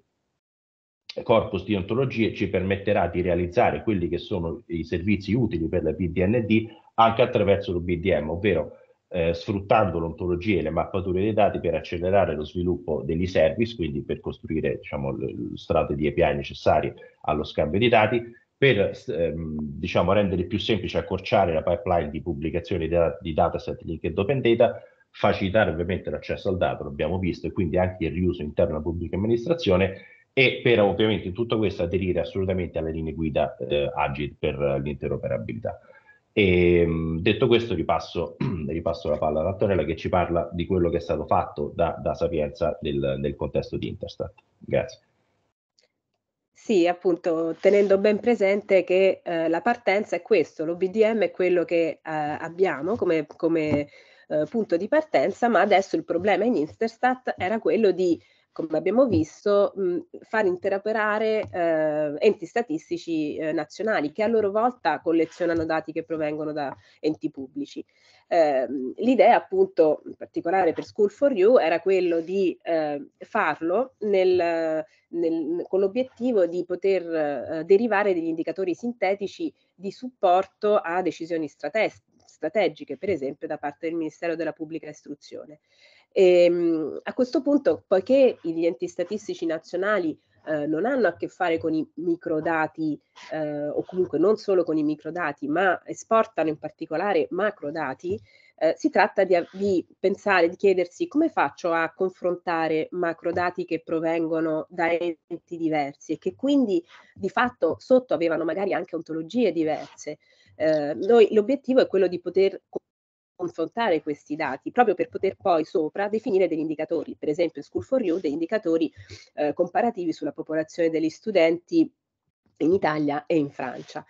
corpus di ontologie ci permetterà di realizzare quelli che sono i servizi utili per la BDND anche attraverso lo BDM, ovvero eh, sfruttando l'ontologia e le mappature dei dati per accelerare lo sviluppo degli service, quindi per costruire diciamo, le strade di API necessarie allo scambio di dati, per ehm, diciamo, rendere più semplice accorciare la pipeline di pubblicazione di, di dataset link e open data, facilitare ovviamente l'accesso al dato, l'abbiamo visto, e quindi anche il riuso interno alla pubblica amministrazione e per ovviamente tutto questo aderire assolutamente alle linee guida eh, agile per l'interoperabilità. E, ehm, detto questo, ripasso, [CLEARS THROAT] ripasso, la palla ad Antonella che ci parla di quello che è stato fatto da, da Sapienza del, nel contesto di Interstat. Grazie. Sì, appunto, tenendo ben presente che eh, la partenza è questo, l'OBDM è quello che eh, abbiamo come, come eh, punto di partenza, ma adesso il problema in Insterstat era quello di come abbiamo visto, mh, far interoperare eh, enti statistici eh, nazionali che a loro volta collezionano dati che provengono da enti pubblici. Eh, l'idea appunto, in particolare per School4U, era quello di eh, farlo nel, nel, con l'obiettivo di poter eh, derivare degli indicatori sintetici di supporto a decisioni strate- strategiche, per esempio da parte del Ministero della Pubblica Istruzione. E, ehm, a questo punto, poiché gli enti statistici nazionali eh, non hanno a che fare con i microdati eh, o comunque non solo con i microdati, ma esportano in particolare macrodati, eh, si tratta di, di, pensare, di chiedersi come faccio a confrontare macrodati che provengono da enti diversi e che quindi di fatto sotto avevano magari anche ontologie diverse. Eh, noi, l'obiettivo è quello di poter confrontare questi dati proprio per poter poi sopra definire degli indicatori, per esempio in School for You degli indicatori eh, comparativi sulla popolazione degli studenti in Italia e in Francia.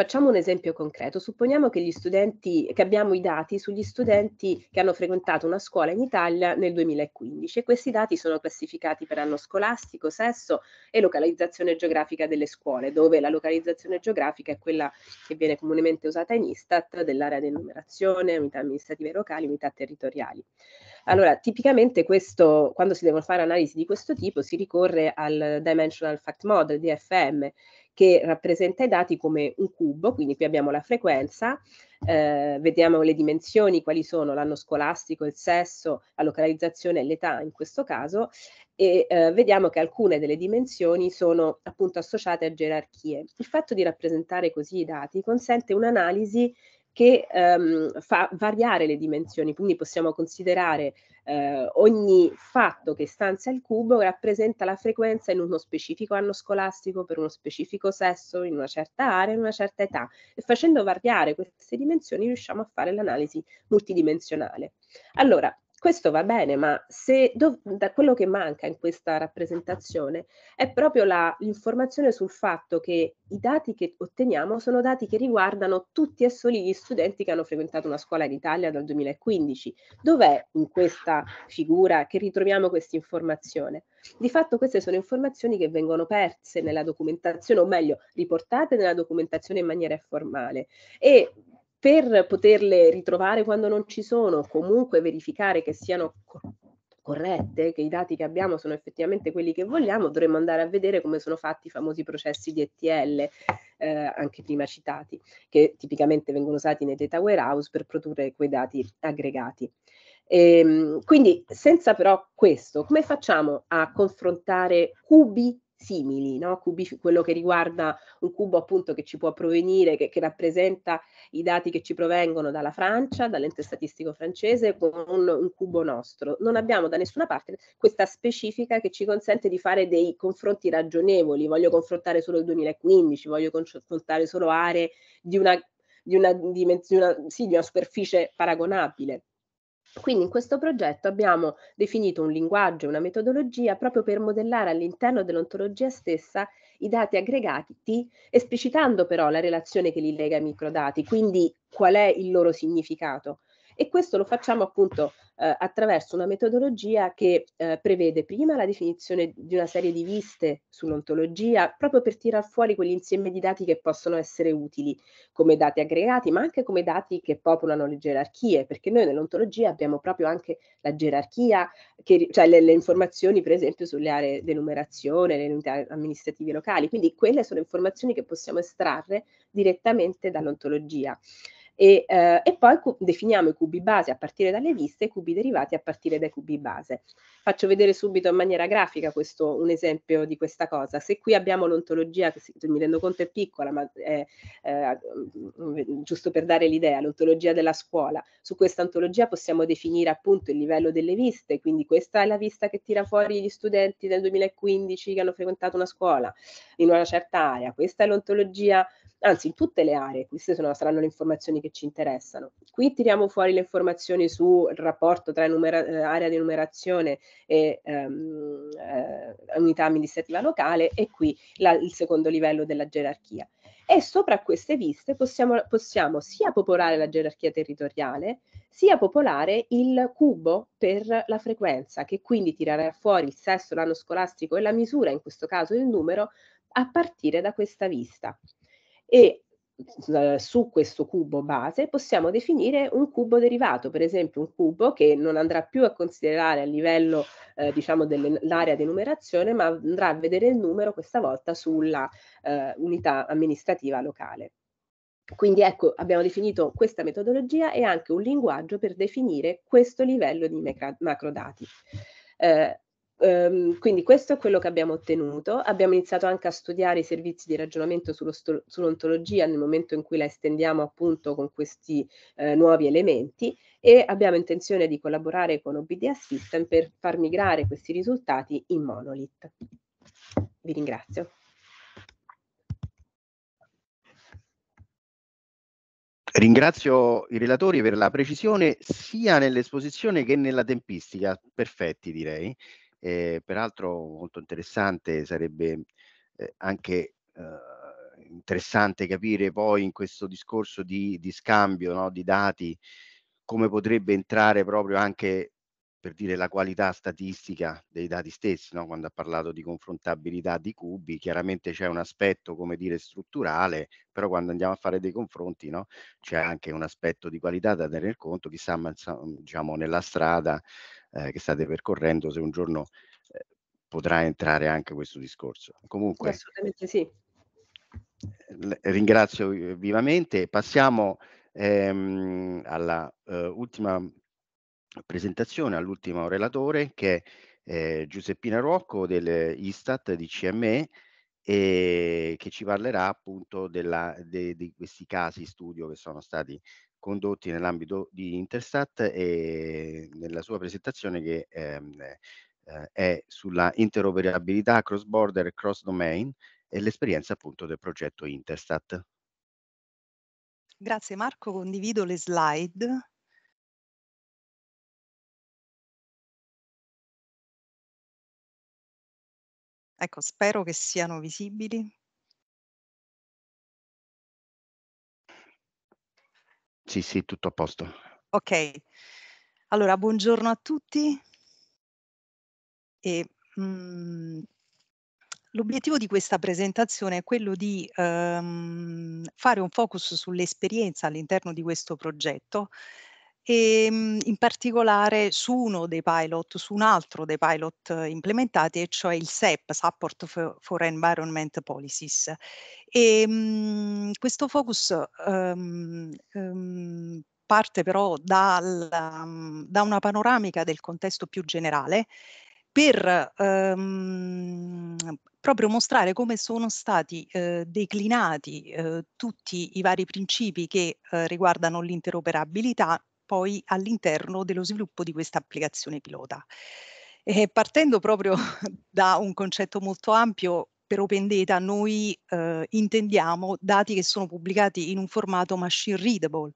Facciamo un esempio concreto. Supponiamo che, gli studenti, che abbiamo i dati sugli studenti che hanno frequentato una scuola in Italia nel 2015 e questi dati sono classificati per anno scolastico, sesso e localizzazione geografica delle scuole, dove la localizzazione geografica è quella che viene comunemente usata in Istat dell'area di enumerazione, unità amministrative locali, unità territoriali. Allora, tipicamente questo, quando si devono fare analisi di questo tipo si ricorre al Dimensional Fact Model, DFM, che rappresenta i dati come un cubo, quindi qui abbiamo la frequenza, eh, vediamo le dimensioni, quali sono l'anno scolastico, il sesso, la localizzazione e l'età in questo caso, e eh, vediamo che alcune delle dimensioni sono appunto associate a gerarchie. Il fatto di rappresentare così i dati consente un'analisi che ehm, fa variare le dimensioni, quindi possiamo considerare eh, ogni fatto che stanzia il cubo rappresenta la frequenza in uno specifico anno scolastico, per uno specifico sesso, in una certa area, in una certa età e facendo variare queste dimensioni riusciamo a fare l'analisi multidimensionale. Allora, questo va bene, ma se dov- da quello che manca in questa rappresentazione è proprio la, l'informazione sul fatto che i dati che otteniamo sono dati che riguardano tutti e soli gli studenti che hanno frequentato una scuola in Italia dal 2015. Dov'è in questa figura che ritroviamo questa informazione? Di fatto queste sono informazioni che vengono perse nella documentazione, o meglio, riportate nella documentazione in maniera formale e per poterle ritrovare quando non ci sono, comunque verificare che siano corrette, che i dati che abbiamo sono effettivamente quelli che vogliamo, dovremmo andare a vedere come sono fatti i famosi processi di ETL, eh, anche prima citati, che tipicamente vengono usati nei data warehouse per produrre quei dati aggregati. E, ehm, quindi, senza però questo, come facciamo a confrontare cubi simili, no? Cubi, quello che riguarda un cubo appunto che ci può provenire, che, che, rappresenta i dati che ci provengono dalla Francia, dall'ente statistico francese, con un, un, cubo nostro. Non abbiamo da nessuna parte questa specifica che ci consente di fare dei confronti ragionevoli, voglio confrontare solo il 2015, voglio confrontare solo aree di una, di una, di una, sì, di una superficie paragonabile. Quindi in questo progetto abbiamo definito un linguaggio, una metodologia proprio per modellare all'interno dell'ontologia stessa i dati aggregati, esplicitando però la relazione che li lega ai microdati, quindi qual è il loro significato e questo lo facciamo appunto eh, attraverso una metodologia che eh, prevede prima la definizione di una serie di viste sull'ontologia, proprio per tirar fuori quell'insieme di dati che possono essere utili come dati aggregati, ma anche come dati che popolano le gerarchie, perché noi nell'ontologia abbiamo proprio anche la gerarchia, che, cioè le, le informazioni per esempio sulle aree denumerazione, le unità amministrative locali, quindi quelle sono informazioni che possiamo estrarre direttamente dall'ontologia e, eh, e poi cu- definiamo i cubi base a partire dalle viste e i cubi derivati a partire dai cubi base. Faccio vedere subito in maniera grafica questo, un esempio di questa cosa. Se qui abbiamo l'ontologia, che si, mi rendo conto è piccola, ma è, eh, mm, mm, mm, giusto per dare l'idea, l'ontologia della scuola, su questa ontologia possiamo definire appunto il livello delle viste, quindi questa è la vista che tira fuori gli studenti del 2015 che hanno frequentato una scuola in una certa area, questa è l'ontologia anzi in tutte le aree, queste sono, saranno le informazioni che ci interessano. Qui tiriamo fuori le informazioni sul rapporto tra numera- eh, area di numerazione e um, uh, unità amministrativa locale e qui la, il secondo livello della gerarchia. E sopra queste viste possiamo, possiamo sia popolare la gerarchia territoriale, sia popolare il cubo per la frequenza, che quindi tirerà fuori il sesso, l'anno scolastico e la misura, in questo caso il numero, a partire da questa vista e eh, su questo cubo base possiamo definire un cubo derivato, per esempio un cubo che non andrà più a considerare a livello eh, diciamo dell'area di numerazione ma andrà a vedere il numero questa volta sulla eh, unità amministrativa locale. Quindi ecco, abbiamo definito questa metodologia e anche un linguaggio per definire questo livello di macrodati. Eh, Um, quindi questo è quello che abbiamo ottenuto. Abbiamo iniziato anche a studiare i servizi di ragionamento sto- sull'ontologia nel momento in cui la estendiamo appunto con questi eh, nuovi elementi e abbiamo intenzione di collaborare con OBD System per far migrare questi risultati in Monolith. Vi ringrazio. Ringrazio i relatori per la precisione sia nell'esposizione che nella tempistica, perfetti direi. Eh, peraltro molto interessante sarebbe mhmm, eh, anche eh, interessante capire poi in questo discorso di, di scambio no, di dati come potrebbe entrare proprio anche per dire la qualità statistica dei dati stessi, no? quando ha parlato di confrontabilità di cubi, chiaramente c'è un aspetto, come dire, strutturale, però quando andiamo a fare dei confronti no? c'è anche un aspetto di qualità da tenere conto, chissà, ma, diciamo, nella strada eh, che state percorrendo, se un giorno eh, potrà entrare anche questo discorso. Comunque, Assolutamente sì. Ringrazio vivamente. Passiamo ehm, alla eh, ultima presentazione, all'ultimo relatore che è eh, Giuseppina Rocco dell'Istat di CME e che ci parlerà appunto della, de, di questi casi studio che sono stati condotti nell'ambito di Interstat e nella sua presentazione che ehm, eh, è sulla interoperabilità cross border e cross domain e l'esperienza appunto del progetto Interstat. Grazie Marco, condivido le slide. Ecco, spero che siano visibili. Sì, sì, tutto a posto. Ok, allora buongiorno a tutti. Mm, l'obiettivo di questa presentazione è quello di ehm, fare un focus sull'esperienza all'interno di questo progetto e ehm, in particolare su uno dei pilot, su un altro dei pilot implementati, e cioè il SEP, Support for, Environment Policies. E, ehm, mh, questo focus um, um, parte però dal, um, mhmm, da una panoramica del contesto più generale per ehm, proprio mostrare come sono stati eh, declinati eh, tutti i vari principi che eh, riguardano l'interoperabilità poi all'interno dello sviluppo di questa applicazione pilota. E eh, partendo proprio [LAUGHS] da un concetto molto ampio, per Open Data noi eh, intendiamo dati che sono pubblicati in un formato machine readable,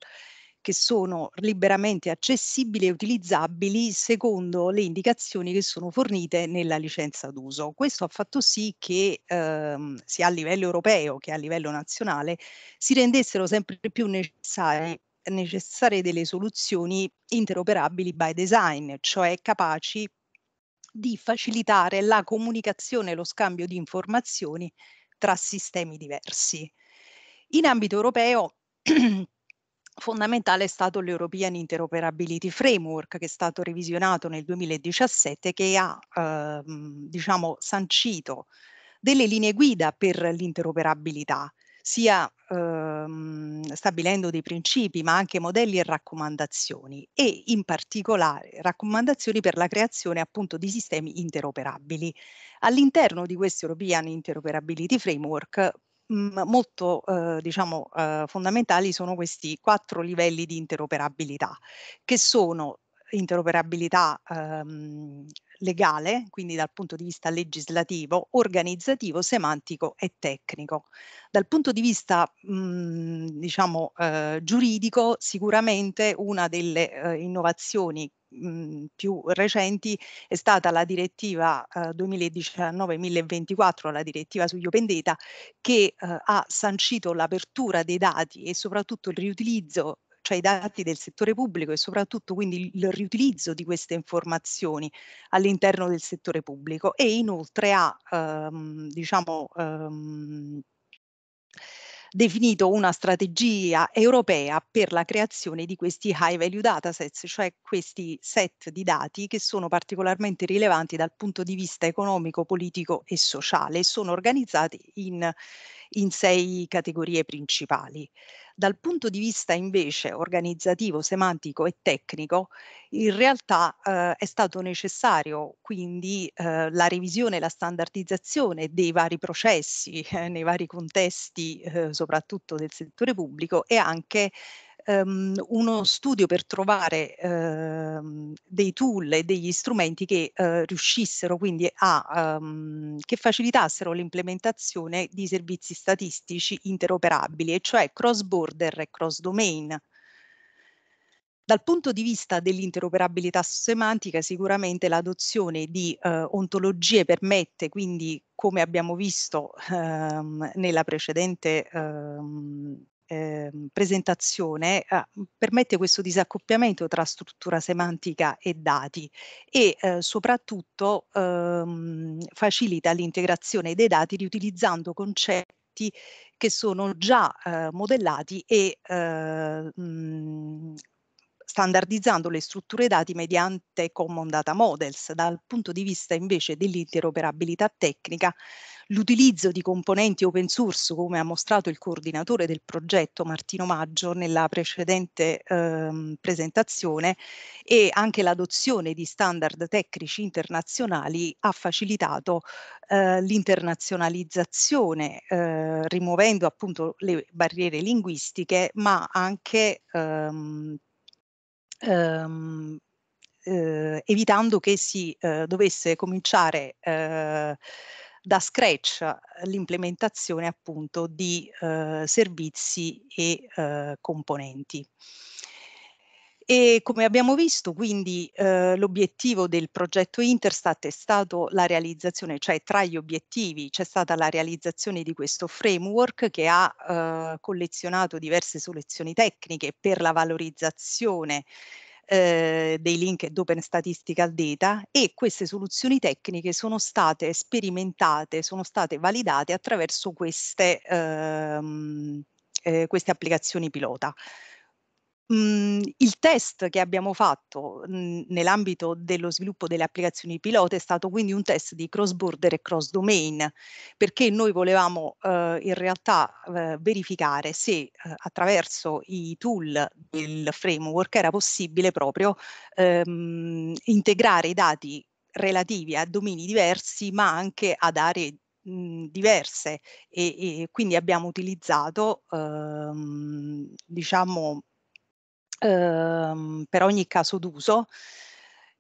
che sono liberamente accessibili e utilizzabili secondo le indicazioni che sono fornite nella licenza d'uso. Questo ha fatto sì che ehm, sia a livello europeo che a livello nazionale si rendessero sempre più necessari necessarie delle soluzioni interoperabili by design, cioè capaci di facilitare la comunicazione e lo scambio di informazioni tra sistemi diversi. In ambito europeo [CLEARS THROAT] fondamentale è stato l'European Interoperability Framework che è stato revisionato nel 2017 che ha ehm, diciamo, sancito delle linee guida per l'interoperabilità sia ehm, stabilendo dei principi, ma anche modelli e raccomandazioni e in particolare raccomandazioni per la creazione appunto di sistemi interoperabili. All'interno di questo European Interoperability Framework mh, mm, molto eh, diciamo eh, fondamentali sono questi quattro livelli di interoperabilità che sono interoperabilità ehm, legale, quindi dal punto di vista legislativo, organizzativo, semantico e tecnico. Dal punto di vista mh, mhmm, diciamo, eh, giuridico, sicuramente una delle eh, innovazioni mh, mhmm, più recenti è stata la direttiva eh, 2019-1024, la direttiva sugli open data, che eh, ha sancito l'apertura dei dati e soprattutto il riutilizzo cioè i dati del settore pubblico e soprattutto quindi il riutilizzo di queste informazioni all'interno del settore pubblico e inoltre ha ehm, diciamo ehm, definito una strategia europea per la creazione di questi high value datasets, cioè questi set di dati che sono particolarmente rilevanti dal punto di vista economico, politico e sociale e sono organizzati in, in sei categorie principali. Dal punto di vista invece organizzativo, semantico e tecnico, in realtà eh, è stato necessario quindi eh, la revisione e la standardizzazione dei vari processi eh, nei vari contesti, eh, soprattutto del settore pubblico, e anche ehm, uno studio per trovare ehm, dei tool e degli strumenti che eh, riuscissero quindi a, ehm, che facilitassero l'implementazione di servizi statistici interoperabili, e cioè cross border e cross domain. Dal punto di vista dell'interoperabilità semantica, sicuramente l'adozione di eh, ontologie permette, quindi come abbiamo visto ehm, nella precedente ehm, Ehm, presentazione eh, permette questo disaccoppiamento tra struttura semantica e dati e eh, soprattutto ehm, facilita l'integrazione dei dati riutilizzando concetti che sono già eh, modellati e eh, mh, mhmm, standardizzando le strutture dati mediante Common Data Models. Dal punto di vista invece dell'interoperabilità tecnica, l'utilizzo di componenti open source, come ha mostrato il coordinatore del progetto Martino Maggio nella precedente ehm, presentazione, e anche l'adozione di standard tecnici internazionali ha facilitato eh, l'internazionalizzazione, eh, rimuovendo appunto le barriere linguistiche, ma anche ehm, ehm, eh, evitando che si eh, dovesse cominciare eh, da scratch eh, l'implementazione appunto di eh, servizi e eh, componenti. E come abbiamo visto, quindi eh, l'obiettivo del progetto Interstat è stato la realizzazione, cioè tra gli obiettivi c'è stata la realizzazione di questo framework che ha eh, collezionato diverse soluzioni tecniche per la valorizzazione eh, dei linked open statistical data e queste soluzioni tecniche sono state sperimentate, sono state validate attraverso queste, ehm, eh, queste applicazioni pilota. Mh, mhmm, il test che abbiamo fatto mh, mhmm, nell'ambito dello sviluppo delle applicazioni pilota è stato quindi un test di cross border e cross domain, perché noi volevamo eh, in realtà eh, verificare se eh, attraverso i tool del framework era possibile proprio ehm, integrare i dati relativi a domini diversi ma anche ad aree mh, mhmm, diverse e, e, quindi abbiamo utilizzato ehm, diciamo ehm, per ogni caso d'uso.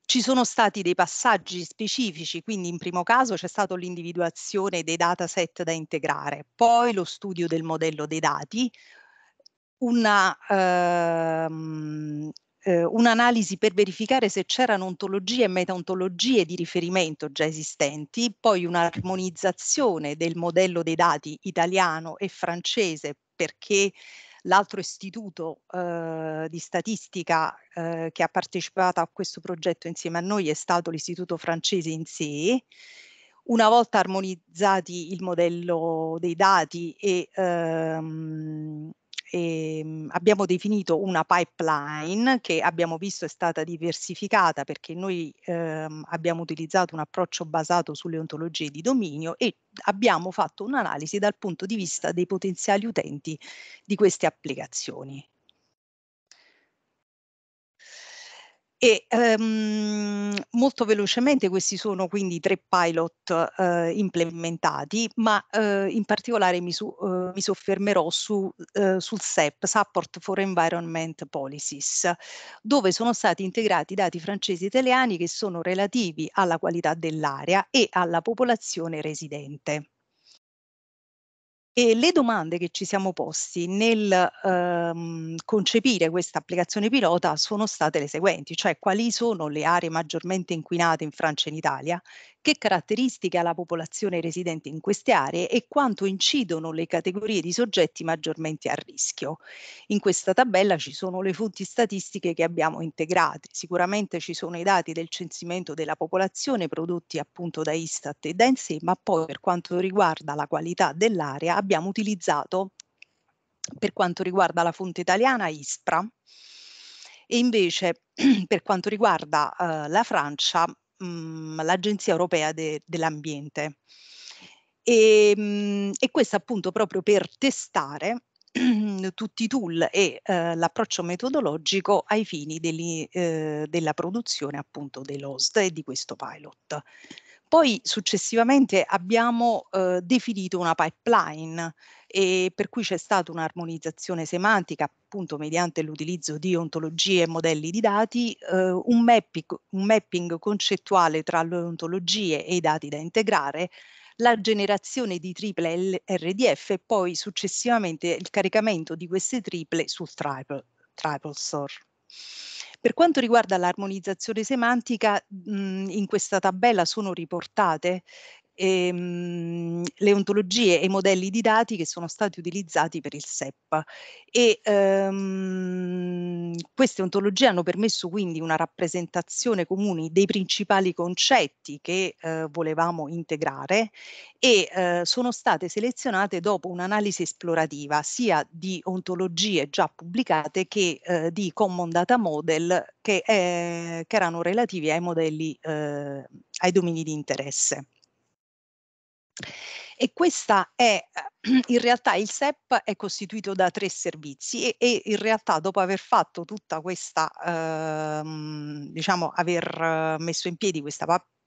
Ci sono stati dei passaggi specifici, quindi in primo caso c'è stata l'individuazione dei dataset da integrare, poi lo studio del modello dei dati, una, ehm, eh, un'analisi per verificare se c'erano ontologie e metaontologie di riferimento già esistenti, poi un'armonizzazione del modello dei dati italiano e francese perché l'altro istituto eh, di statistica eh, che ha partecipato a questo progetto insieme a noi è stato l'istituto francese in sé. Una volta armonizzati il modello dei dati e ehm, ehm, abbiamo definito una pipeline che abbiamo visto è stata diversificata perché noi ehm, abbiamo utilizzato un approccio basato sulle ontologie di dominio e abbiamo fatto un'analisi dal punto di vista dei potenziali utenti di queste applicazioni. E um, molto velocemente questi sono quindi tre pilot uh, implementati, ma uh, in particolare mi, su, uh, eh, mi soffermerò su, sul SEP, Support for Environment Policies, dove sono stati integrati dati francesi e italiani che sono relativi alla qualità dell'aria e alla popolazione residente. E le domande che ci siamo posti nel ehm, concepire questa applicazione pilota sono state le seguenti, cioè quali sono le aree maggiormente inquinate in Francia e in Italia che caratteristiche ha la popolazione residente in queste aree e quanto incidono le categorie di soggetti maggiormente a rischio. In questa tabella ci sono le fonti statistiche che abbiamo integrate, sicuramente ci sono i dati del censimento della popolazione prodotti appunto da Istat e da INSEE, ma poi per quanto riguarda la qualità dell'area abbiamo utilizzato per quanto riguarda la fonte italiana ISPRA e invece [CLEARS THROAT] per quanto riguarda eh, la Francia mh, mhmm, l'Agenzia Europea de, dell'Ambiente. E, ehm, mh, e questo appunto proprio per testare [CLEARS THROAT] tutti i tool e eh, l'approccio metodologico ai fini degli, eh, della produzione appunto dell'host e di questo pilot. Poi successivamente abbiamo eh, definito una pipeline e per cui c'è stata un'armonizzazione semantica, appunto mediante l'utilizzo di ontologie e modelli di dati, eh, un, mapping, un, mapping, concettuale tra le ontologie e i dati da integrare, la generazione di triple RDF e poi successivamente il caricamento di queste triple sul triple, triple store. Per quanto riguarda l'armonizzazione semantica, mh, mhmm, in questa tabella sono riportate ehm, le ontologie e i modelli di dati che sono stati utilizzati per il SEP. e ehm, queste ontologie hanno permesso quindi una rappresentazione comune dei principali concetti che eh, volevamo integrare e eh, sono state selezionate dopo un'analisi esplorativa sia di ontologie già pubblicate che eh, di common data model che, eh, che erano relativi ai modelli, eh, ai domini di interesse. E questa è, eh, [CLEARS THROAT] in realtà il SEP è costituito da tre servizi e, e in realtà dopo aver fatto tutta questa, ehm, diciamo, aver messo in piedi questa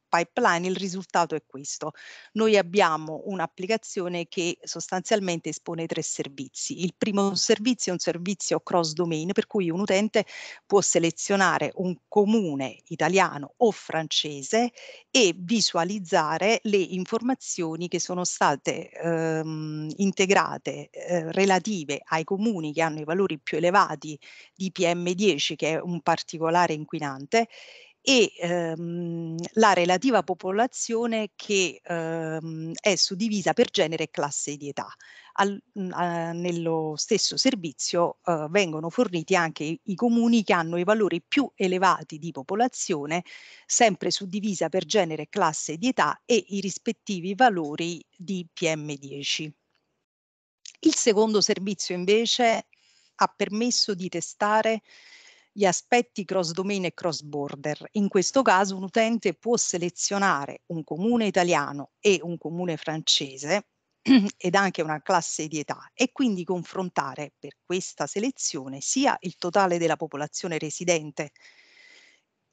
pipeline, il risultato è questo. Noi abbiamo un'applicazione che sostanzialmente espone tre servizi. Il primo servizio è un servizio cross domain, per cui un utente può selezionare un comune italiano o francese e visualizzare le informazioni che sono state ehm, integrate eh, relative ai comuni che hanno i valori più elevati di PM10, che è un particolare inquinante, e ehm, la relativa popolazione che ehm, è suddivisa per genere e classe di età. Al, mhmm, a, nello stesso servizio eh, vengono forniti anche i, i, comuni che hanno i valori più elevati di popolazione, sempre suddivisa per genere, classe di età e i rispettivi valori di PM10. Il secondo servizio invece ha permesso di testare gli aspetti cross domain e cross border. In questo caso un utente può selezionare un comune italiano e un comune francese [CLEARS THROAT] ed anche una classe di età e quindi confrontare per questa selezione sia il totale della popolazione residente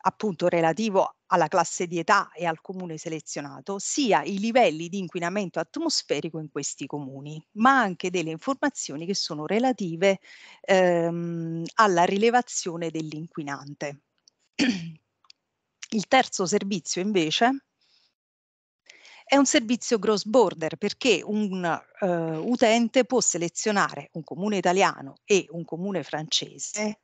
appunto relativo alla classe di età e al comune selezionato, sia i livelli di inquinamento atmosferico in questi comuni, ma anche delle informazioni che sono relative ehm, alla rilevazione dell'inquinante. [CLEARS THROAT] Il terzo servizio invece è un servizio cross border perché un uh, utente può selezionare un comune italiano e un comune francese, eh.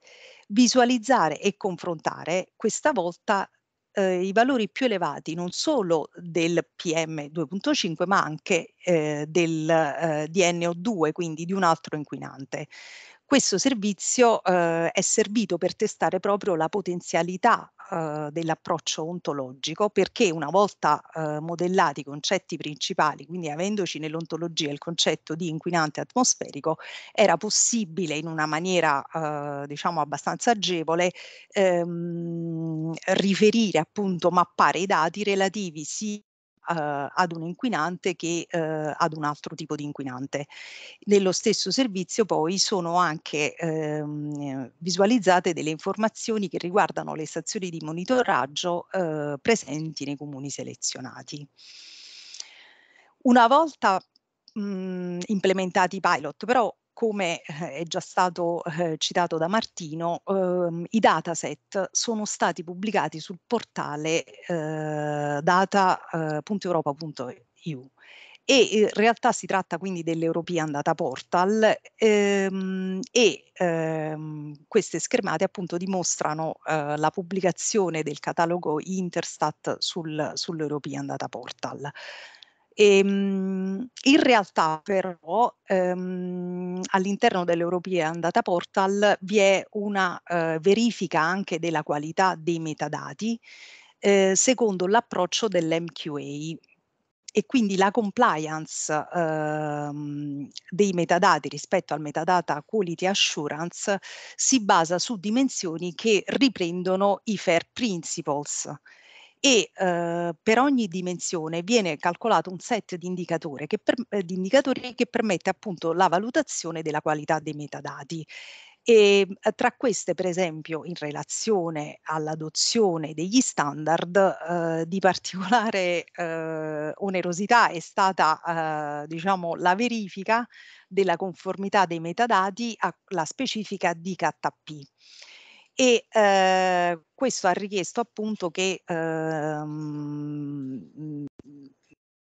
visualizzare e confrontare questa volta eh, i valori più elevati non solo del PM 2.5 ma anche eh, del eh, DNO2, quindi di un altro inquinante. Questo servizio eh, è servito per testare proprio la potenzialità eh, dell'approccio ontologico perché una volta eh, modellati i concetti principali, quindi avendoci nell'ontologia il concetto di inquinante atmosferico, era possibile in una maniera eh, diciamo abbastanza agevole ehm, riferire appunto mappare i dati relativi sia Uhm, ad un inquinante che uhm, ad un altro tipo di inquinante. Nello stesso servizio poi sono anche ehm, visualizzate delle informazioni che riguardano le stazioni di monitoraggio uhm, presenti nei comuni selezionati. Una volta mh, mhmm, implementati i pilot, però come eh, è già stato eh, citato da Martino, ehm, i dataset sono stati pubblicati sul portale eh, data.europa.eu eh, e in realtà si tratta quindi dell'European Data Portal ehm, e ehm, queste schermate appunto dimostrano eh, la pubblicazione del catalogo Interstat sul, sull'European Data Portal. E, ehm, in realtà però ehm, all'interno dell'European Data Portal vi è una eh, verifica anche della qualità dei metadati eh, secondo l'approccio dell'MQA, e quindi la compliance ehm, dei metadati rispetto al metadata quality assurance si basa su dimensioni che riprendono i FAIR principles e eh, per ogni dimensione viene calcolato un set di, che per, eh, di indicatori che permette appunto la valutazione della qualità dei metadati. E mhmm, eh, tra queste, per esempio, in relazione all'adozione degli standard eh, di particolare eh, onerosità è stata eh, diciamo, la verifica della conformità dei metadati alla specifica DKP e eh, questo ha richiesto appunto che ehm,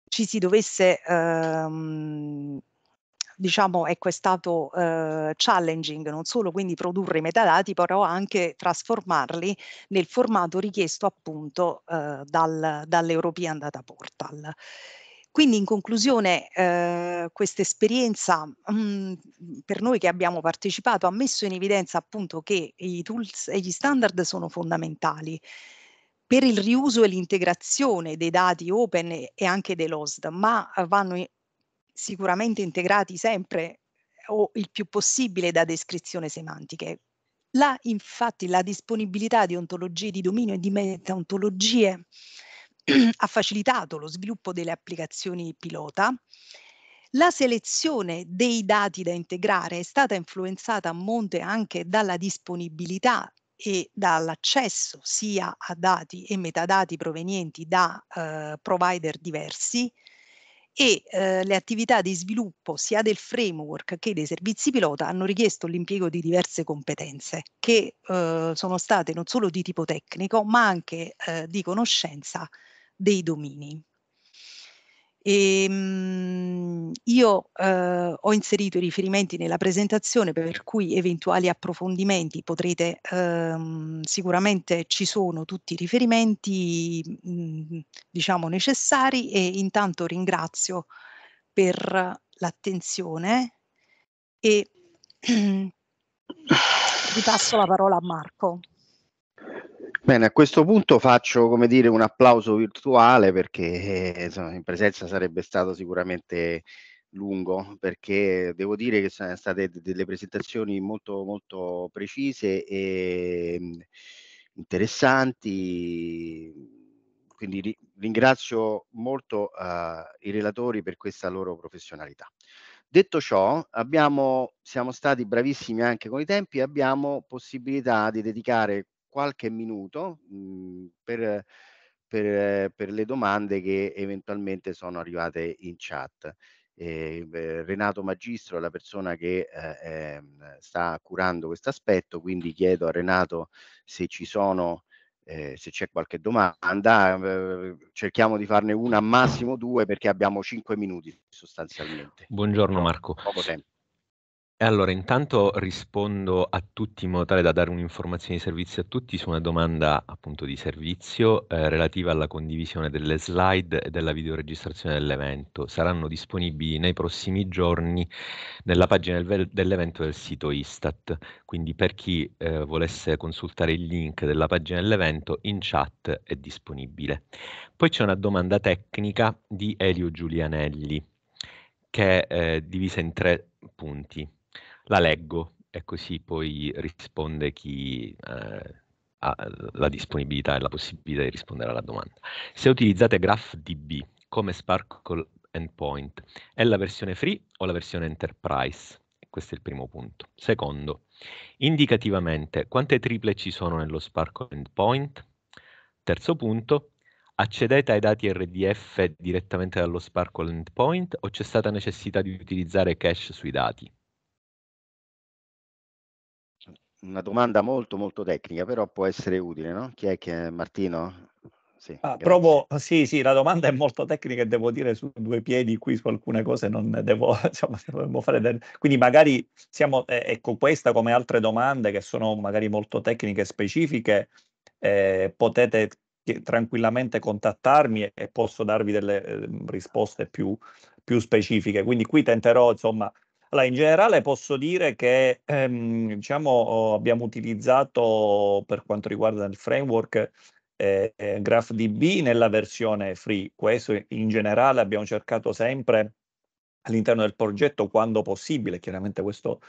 ci si dovesse ehm, diciamo ecco è stato eh, challenging non solo quindi produrre i metadati però anche trasformarli nel formato richiesto appunto eh, dal, dall'European Data Portal. Quindi in conclusione eh, questa esperienza mm, per noi che abbiamo partecipato ha messo in evidenza appunto che i tools e gli standard sono fondamentali per il riuso e l'integrazione dei dati open e anche dei LOSD, ma vanno sicuramente integrati sempre o il più possibile da descrizioni semantiche. Là infatti la disponibilità di ontologie di dominio e di meta-ontologie metaontologie ha facilitato lo sviluppo delle applicazioni pilota. La selezione dei dati da integrare è stata influenzata a monte anche dalla disponibilità e dall'accesso sia a dati e metadati provenienti da eh, provider diversi e eh, le attività di sviluppo sia del framework che dei servizi pilota hanno richiesto l'impiego di diverse competenze che eh, sono state non solo di tipo tecnico ma anche eh, di conoscenza dei domini. E, ehm, mh, io eh, ho inserito i riferimenti nella presentazione per cui eventuali approfondimenti potrete ehm, sicuramente ci sono tutti i riferimenti mh, mm, diciamo necessari e intanto ringrazio per l'attenzione e [CLEARS THROAT] vi passo la parola a Marco. Bene, a questo punto faccio come dire, un applauso virtuale perché eh, insomma, in presenza sarebbe stato sicuramente lungo perché devo dire che sono state delle presentazioni molto, molto precise e mm, interessanti. Quindi ri- ringrazio molto uh, i relatori per questa loro professionalità. Detto ciò, abbiamo, siamo stati bravissimi anche con i tempi, abbiamo possibilità di dedicare qualche minuto mh, mhmm, per, per, per, le domande che eventualmente sono arrivate in chat. Eh, Renato Magistro è la persona che eh, ehm, sta curando questo aspetto, quindi chiedo a Renato se ci sono eh, se c'è qualche domanda, eh, cerchiamo di farne una, massimo due, perché abbiamo cinque minuti sostanzialmente. Buongiorno Marco. Poco tempo. E allora, intanto rispondo a tutti in modo tale da dare un'informazione di servizio a tutti su una domanda appunto di servizio eh, relativa alla condivisione delle slide e della videoregistrazione dell'evento. Saranno disponibili nei prossimi giorni nella pagina del, dell'evento del sito Istat, quindi per chi eh, volesse consultare il link della pagina dell'evento in chat è disponibile. Poi c'è una domanda tecnica di Elio Giulianelli che è eh, divisa in tre punti la leggo e così poi risponde chi eh, ha la disponibilità e la possibilità di rispondere alla domanda. Se utilizzate GraphDB come Sparkle Endpoint, è la versione free o la versione Enterprise? Questo è il primo punto. Secondo, indicativamente quante triple ci sono nello Sparkle Endpoint? Terzo punto, accedete ai dati RDF direttamente dallo Sparkle Endpoint o c'è stata necessità di utilizzare cache sui dati? una domanda molto molto tecnica, però può essere utile, no? Chi è che è Martino? Sì, ah, provo, sì, sì, la domanda è molto tecnica e devo dire su due piedi qui su alcune cose non devo, diciamo, [LAUGHS] dovremmo fare del... Quindi magari siamo, eh, ecco, questa come altre domande che sono magari molto tecniche e specifiche, eh, potete tranquillamente contattarmi e, e posso darvi delle eh, risposte più, più specifiche. Quindi qui tenterò, insomma, allora, in generale posso dire che ehm, diciamo, abbiamo utilizzato per quanto riguarda il framework eh, eh, GraphDB nella versione free. Questo in generale abbiamo cercato sempre all'interno del progetto, quando possibile, chiaramente questo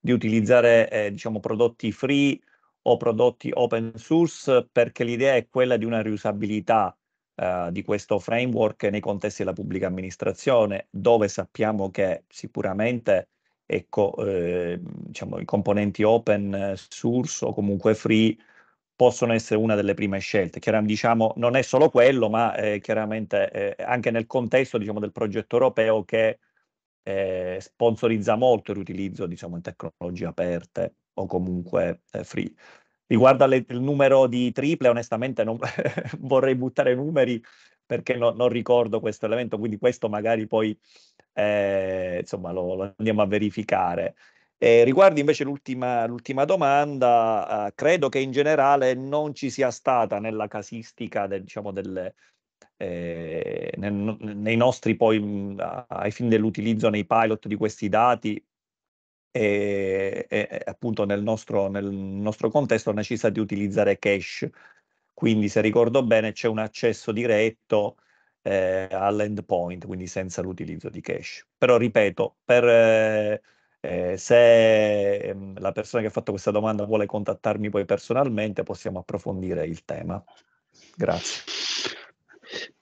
di utilizzare eh, diciamo, prodotti free o prodotti open source perché l'idea è quella di una riusabilità eh, di questo framework nei contesti della pubblica amministrazione, dove sappiamo che sicuramente ecco, eh, diciamo, i componenti open source o comunque free possono essere una delle prime scelte. Chiaramente, diciamo, non è solo quello, ma eh, chiaramente eh, anche nel contesto diciamo, del progetto europeo che eh, sponsorizza molto l'utilizzo diciamo, di tecnologie aperte o comunque eh, free. Riguardo le, il numero di triple, onestamente non [LAUGHS] vorrei buttare numeri perché no, non ricordo questo elemento, quindi questo magari poi eh, insomma, lo, lo, andiamo a verificare. Eh, riguardo invece l'ultima, l'ultima domanda, eh, credo che in generale non ci sia stata nella casistica del, diciamo, delle, eh, nel, nei nostri poi mh, ai fini dell'utilizzo nei pilot di questi dati e, e appunto nel nostro, nel nostro contesto hanno deciso di utilizzare cache. Quindi se ricordo bene c'è un accesso diretto eh, all'endpoint, quindi senza l'utilizzo di cache. Però ripeto, per, eh, eh se mm, la persona che ha fatto questa domanda vuole contattarmi poi personalmente possiamo approfondire il tema. Grazie.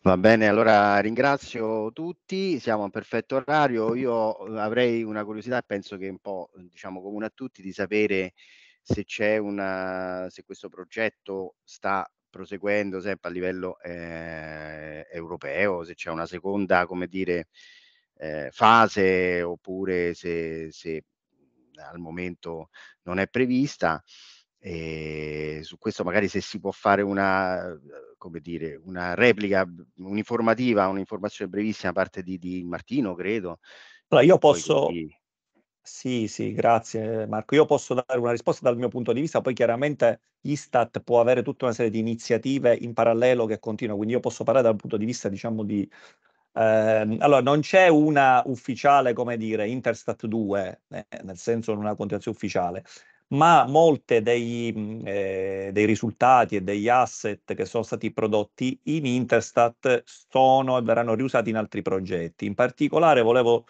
Va bene, allora ringrazio tutti, siamo a perfetto orario. Io eh, avrei una curiosità, penso che un po' diciamo comune a tutti, di sapere se c'è una se questo progetto sta proseguendo sempre a livello eh, europeo, se c'è una seconda, come dire, eh, fase oppure se, se al momento non è prevista. E su questo magari se si può fare una, eh, come dire, una replica, mhmm, un'informativa, un'informazione brevissima da parte di, di, Martino, credo. Allora io posso... Quindi... Sì, sì, grazie Marco. Io posso dare una risposta dal mio punto di vista, poi chiaramente Istat può avere tutta una serie di iniziative in parallelo che continuano, quindi io posso parlare dal punto di vista, diciamo, di... Eh, allora, non c'è una ufficiale, come dire, Interstat 2, eh, nel senso non una contazione ufficiale, ma molte dei, eh, dei, risultati e degli asset che sono stati prodotti in Interstat sono e verranno riusati in altri progetti. In particolare volevo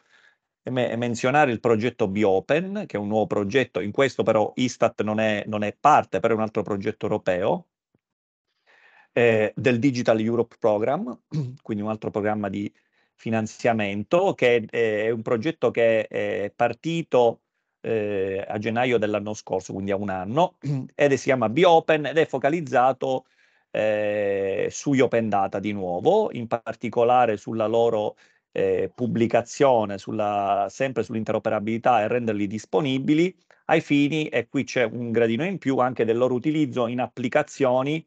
menzionare il progetto Biopen, che è un nuovo progetto, in questo però Istat non è, non è parte, però è un altro progetto europeo, eh, del Digital Europe Program, [CLEARS THROAT] quindi un altro programma di finanziamento, che è, è un progetto che è partito eh, a gennaio dell'anno scorso, quindi a un anno, [CLEARS THROAT] ed è, si chiama BioOpen ed è focalizzato eh, sugli open data di nuovo, in particolare sulla loro eh, pubblicazione, sulla, sempre sull'interoperabilità e renderli disponibili ai fini, e qui c'è un gradino in più, anche del loro utilizzo in applicazioni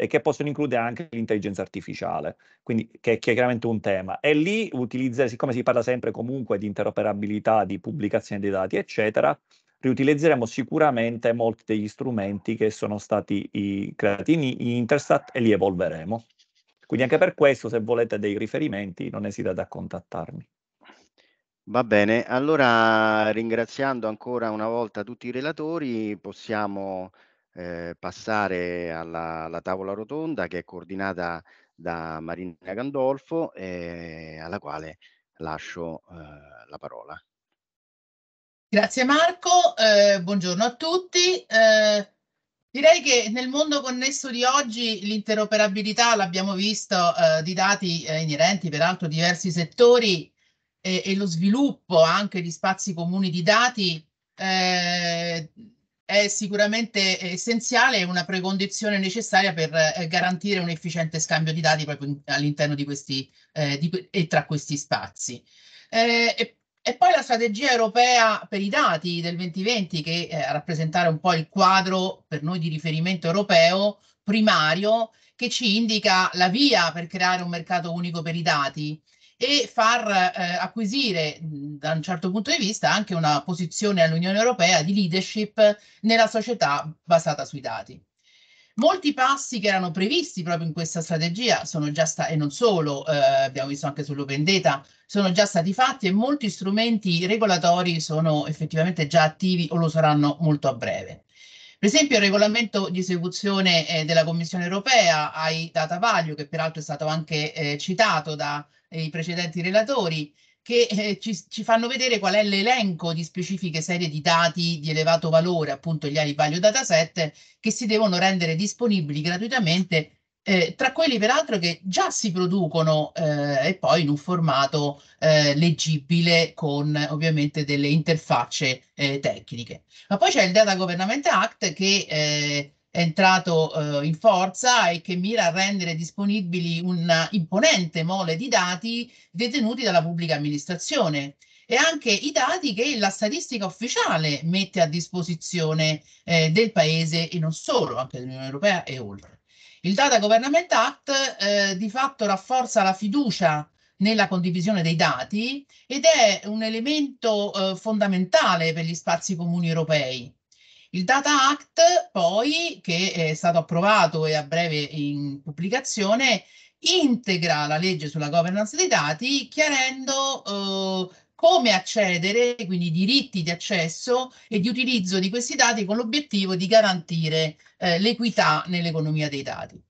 e che possono includere anche l'intelligenza artificiale, quindi che, che è chiaramente un tema. E lì utilizzare, siccome si parla sempre comunque di interoperabilità, di pubblicazione dei dati, eccetera, riutilizzeremo sicuramente molti degli strumenti che sono stati i, creati in, in Interstat e li evolveremo. Quindi anche per questo, se volete dei riferimenti, non esitate a contattarmi. Va bene, allora ringraziando ancora una volta tutti i relatori, possiamo eh, passare alla, alla, tavola rotonda che è coordinata da Marina Gandolfo e eh, alla quale lascio eh, la parola. Grazie Marco, eh, buongiorno a tutti. Eh, direi che nel mondo connesso di oggi l'interoperabilità, l'abbiamo visto, eh, di dati inerenti peraltro a diversi settori e, e, lo sviluppo anche di spazi comuni di dati è sicuramente essenziale e una precondizione necessaria per eh, garantire un efficiente scambio di dati proprio in, all'interno di questi eh, di, e tra questi spazi. Eh, e, e, poi la strategia europea per i dati del 2020 che eh, rappresentare un po' il quadro per noi di riferimento europeo primario che ci indica la via per creare un mercato unico per i dati e far eh, acquisire da un certo punto di vista anche una posizione all'Unione Europea di leadership nella società basata sui dati. Molti passi che erano previsti proprio in questa strategia sono già stati, e non solo, eh, abbiamo visto anche sull'open data, sono già stati fatti e molti strumenti regolatori sono effettivamente già attivi o lo saranno molto a breve. Per esempio il regolamento di esecuzione eh, della Commissione europea ai data value, che peraltro è stato anche eh, citato da eh, i precedenti relatori, che eh, ci, ci, fanno vedere qual è l'elenco di specifiche serie di dati di elevato valore, appunto gli high value dataset, che si devono rendere disponibili gratuitamente, eh, tra quelli peraltro che già si producono eh, e poi in un formato eh, leggibile con ovviamente delle interfacce eh, tecniche. Ma poi c'è il Data Government Act che eh, è entrato eh, in forza e che mira a rendere disponibili una imponente mole di dati detenuti dalla pubblica amministrazione e anche i dati che la statistica ufficiale mette a disposizione eh, del Paese e non solo, anche dell'Unione Europea e oltre. Il Data Government Act eh, di fatto rafforza la fiducia nella condivisione dei dati ed è un elemento eh, fondamentale per gli spazi comuni europei il Data Act poi, che è stato approvato e a breve in pubblicazione, integra la legge sulla governance dei dati chiarendo eh, come accedere, quindi i diritti di accesso e di utilizzo di questi dati con l'obiettivo di garantire eh, l'equità nell'economia dei dati.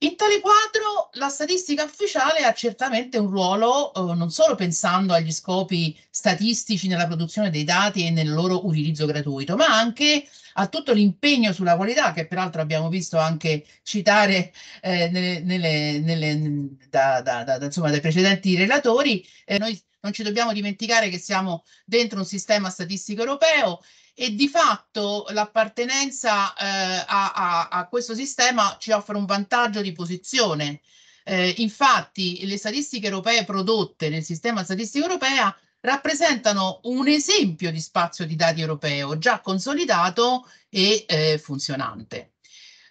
In tale quadro la statistica ufficiale ha certamente un ruolo eh, non solo pensando agli scopi statistici nella produzione dei dati e nel loro utilizzo gratuito, ma anche a tutto l'impegno sulla qualità che peraltro abbiamo visto anche citare eh, nelle, nelle, nelle, da, da, da, insomma, dai precedenti relatori. Eh, noi non ci dobbiamo dimenticare che siamo dentro un sistema statistico europeo e di fatto l'appartenenza eh, a, a, a, questo sistema ci offre un vantaggio di posizione. Eh, infatti le statistiche europee prodotte nel sistema statistico europeo rappresentano un esempio di spazio di dati europeo già consolidato e eh, funzionante.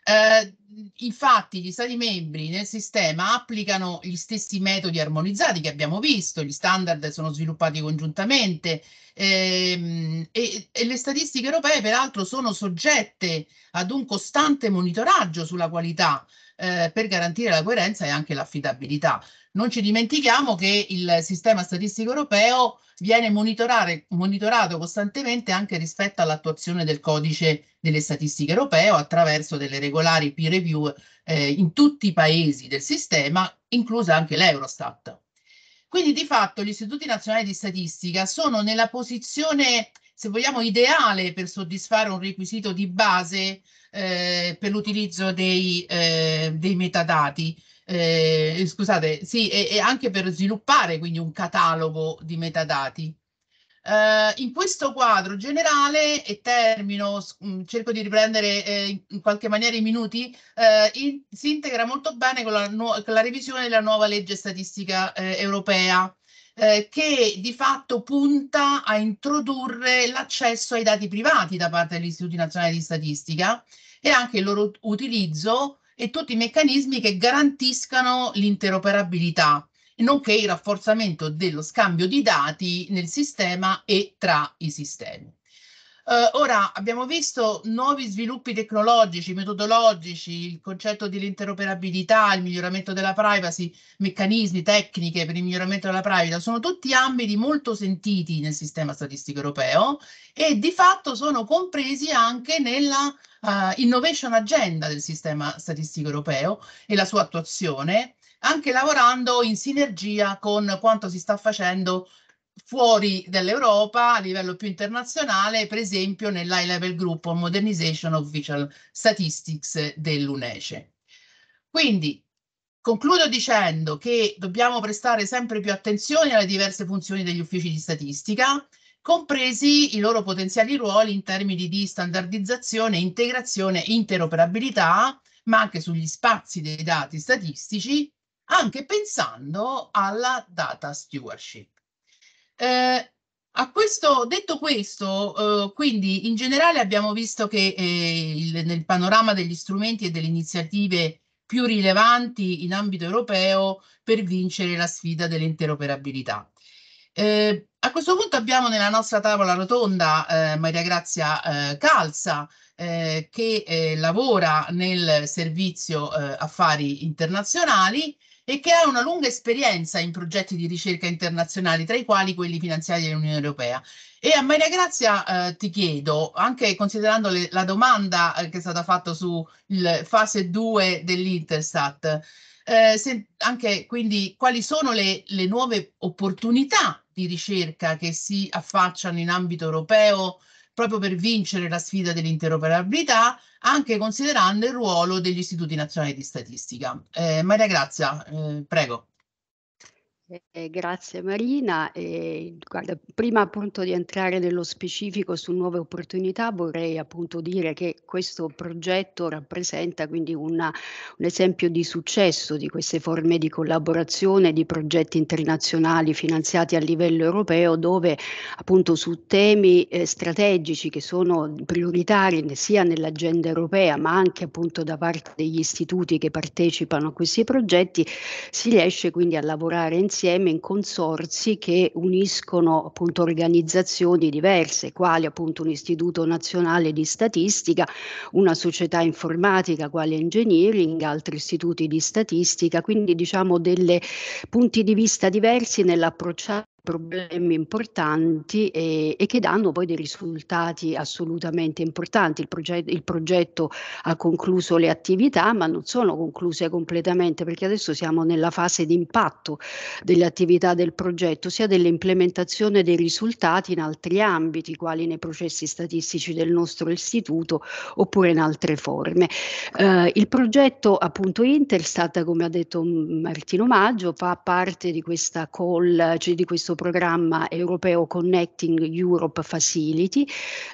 Eh, infatti gli Stati membri nel sistema applicano gli stessi metodi armonizzati che abbiamo visto, gli standard sono sviluppati congiuntamente ehm, e, e, le statistiche europee peraltro sono soggette ad un costante monitoraggio sulla qualità eh, per garantire la coerenza e anche l'affidabilità. Non ci dimentichiamo che il sistema statistico europeo viene monitorato costantemente anche rispetto all'attuazione del codice delle statistiche europee o attraverso delle regolari peer review eh, in tutti i paesi del sistema, inclusa anche l'Eurostat. Quindi di fatto gli istituti nazionali di statistica sono nella posizione, se vogliamo, ideale per soddisfare un requisito di base eh, per l'utilizzo dei, eh, dei, metadati. Eh, scusate, sì, e, e anche per sviluppare quindi un catalogo di metadati. Eh, in questo quadro generale, e termino, mm, cerco di riprendere eh, in qualche maniera i minuti, eh, in, si integra molto bene con la, con la, revisione della nuova legge statistica eh, europea. Eh, che di fatto punta a introdurre l'accesso ai dati privati da parte degli istituti nazionali di statistica e anche il loro utilizzo e tutti i meccanismi che garantiscano l'interoperabilità nonché il rafforzamento dello scambio di dati nel sistema e tra i sistemi. Eh, ora abbiamo visto nuovi sviluppi tecnologici, metodologici, il concetto dell'interoperabilità, il miglioramento della privacy, meccanismi, tecniche per il miglioramento della privacy, sono tutti ambiti molto sentiti nel sistema statistico europeo e di fatto sono compresi anche nella uh, innovation agenda del sistema statistico europeo e la sua attuazione anche lavorando in sinergia con quanto si sta facendo fuori dall'Europa a livello più internazionale, per esempio nell'High Level Group on Modernization of Visual Statistics dell'UNECE. Quindi concludo dicendo che dobbiamo prestare sempre più attenzione alle diverse funzioni degli uffici di statistica, compresi i loro potenziali ruoli in termini di standardizzazione, integrazione e interoperabilità, ma anche sugli spazi dei dati statistici, anche pensando alla data stewardship. Eh, questo, detto questo, eh, quindi in generale abbiamo visto che eh, il, nel panorama degli strumenti e delle iniziative più rilevanti in ambito europeo per vincere la sfida dell'interoperabilità. Eh, a questo punto abbiamo nella nostra tavola rotonda eh, Maria Grazia eh, Calza eh, che eh, lavora nel servizio eh, affari internazionali e che ha una lunga esperienza in progetti di ricerca internazionali, tra i quali quelli finanziati dall'Unione Europea. E a Maria Grazia eh, ti chiedo, anche considerando le, la domanda eh, che è stata fatta su fase 2 dell'Interstat, eh, se, anche quindi quali sono le, le, nuove opportunità di ricerca che si affacciano in ambito europeo proprio per vincere la sfida dell'interoperabilità, anche considerando il ruolo degli istituti nazionali di statistica. Eh, Maria Grazia, eh, prego. Eh, grazie Marina. Eh, guarda, prima appunto di entrare nello specifico su nuove opportunità vorrei appunto dire che questo progetto rappresenta quindi una, un esempio di successo di queste forme di collaborazione di progetti internazionali finanziati a livello europeo dove appunto su temi eh, strategici che sono prioritari sia nell'agenda europea ma anche appunto da parte degli istituti che partecipano a questi progetti si riesce quindi a lavorare insieme insieme in consorzi che uniscono appunto organizzazioni diverse, quali appunto un istituto nazionale di statistica, una società informatica quale engineering, altri istituti di statistica, quindi diciamo delle punti di vista diversi nell'approcciare problemi importanti e, e, che danno poi dei risultati assolutamente importanti. Il, proget- il, progetto ha concluso le attività, ma non sono concluse completamente perché adesso siamo nella fase di impatto delle attività del progetto, sia dell'implementazione dei risultati in altri ambiti, quali nei processi statistici del nostro istituto oppure in altre forme. Eh, il progetto appunto Interstat, come ha detto mm, Martino Maggio, fa parte di questa call, cioè di questo questo programma europeo Connecting Europe Facility,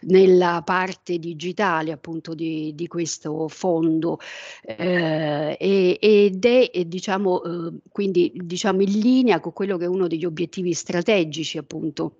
nella parte digitale appunto di, di questo fondo eh, ed è diciamo, eh, quindi diciamo in linea con quello che è uno degli obiettivi strategici appunto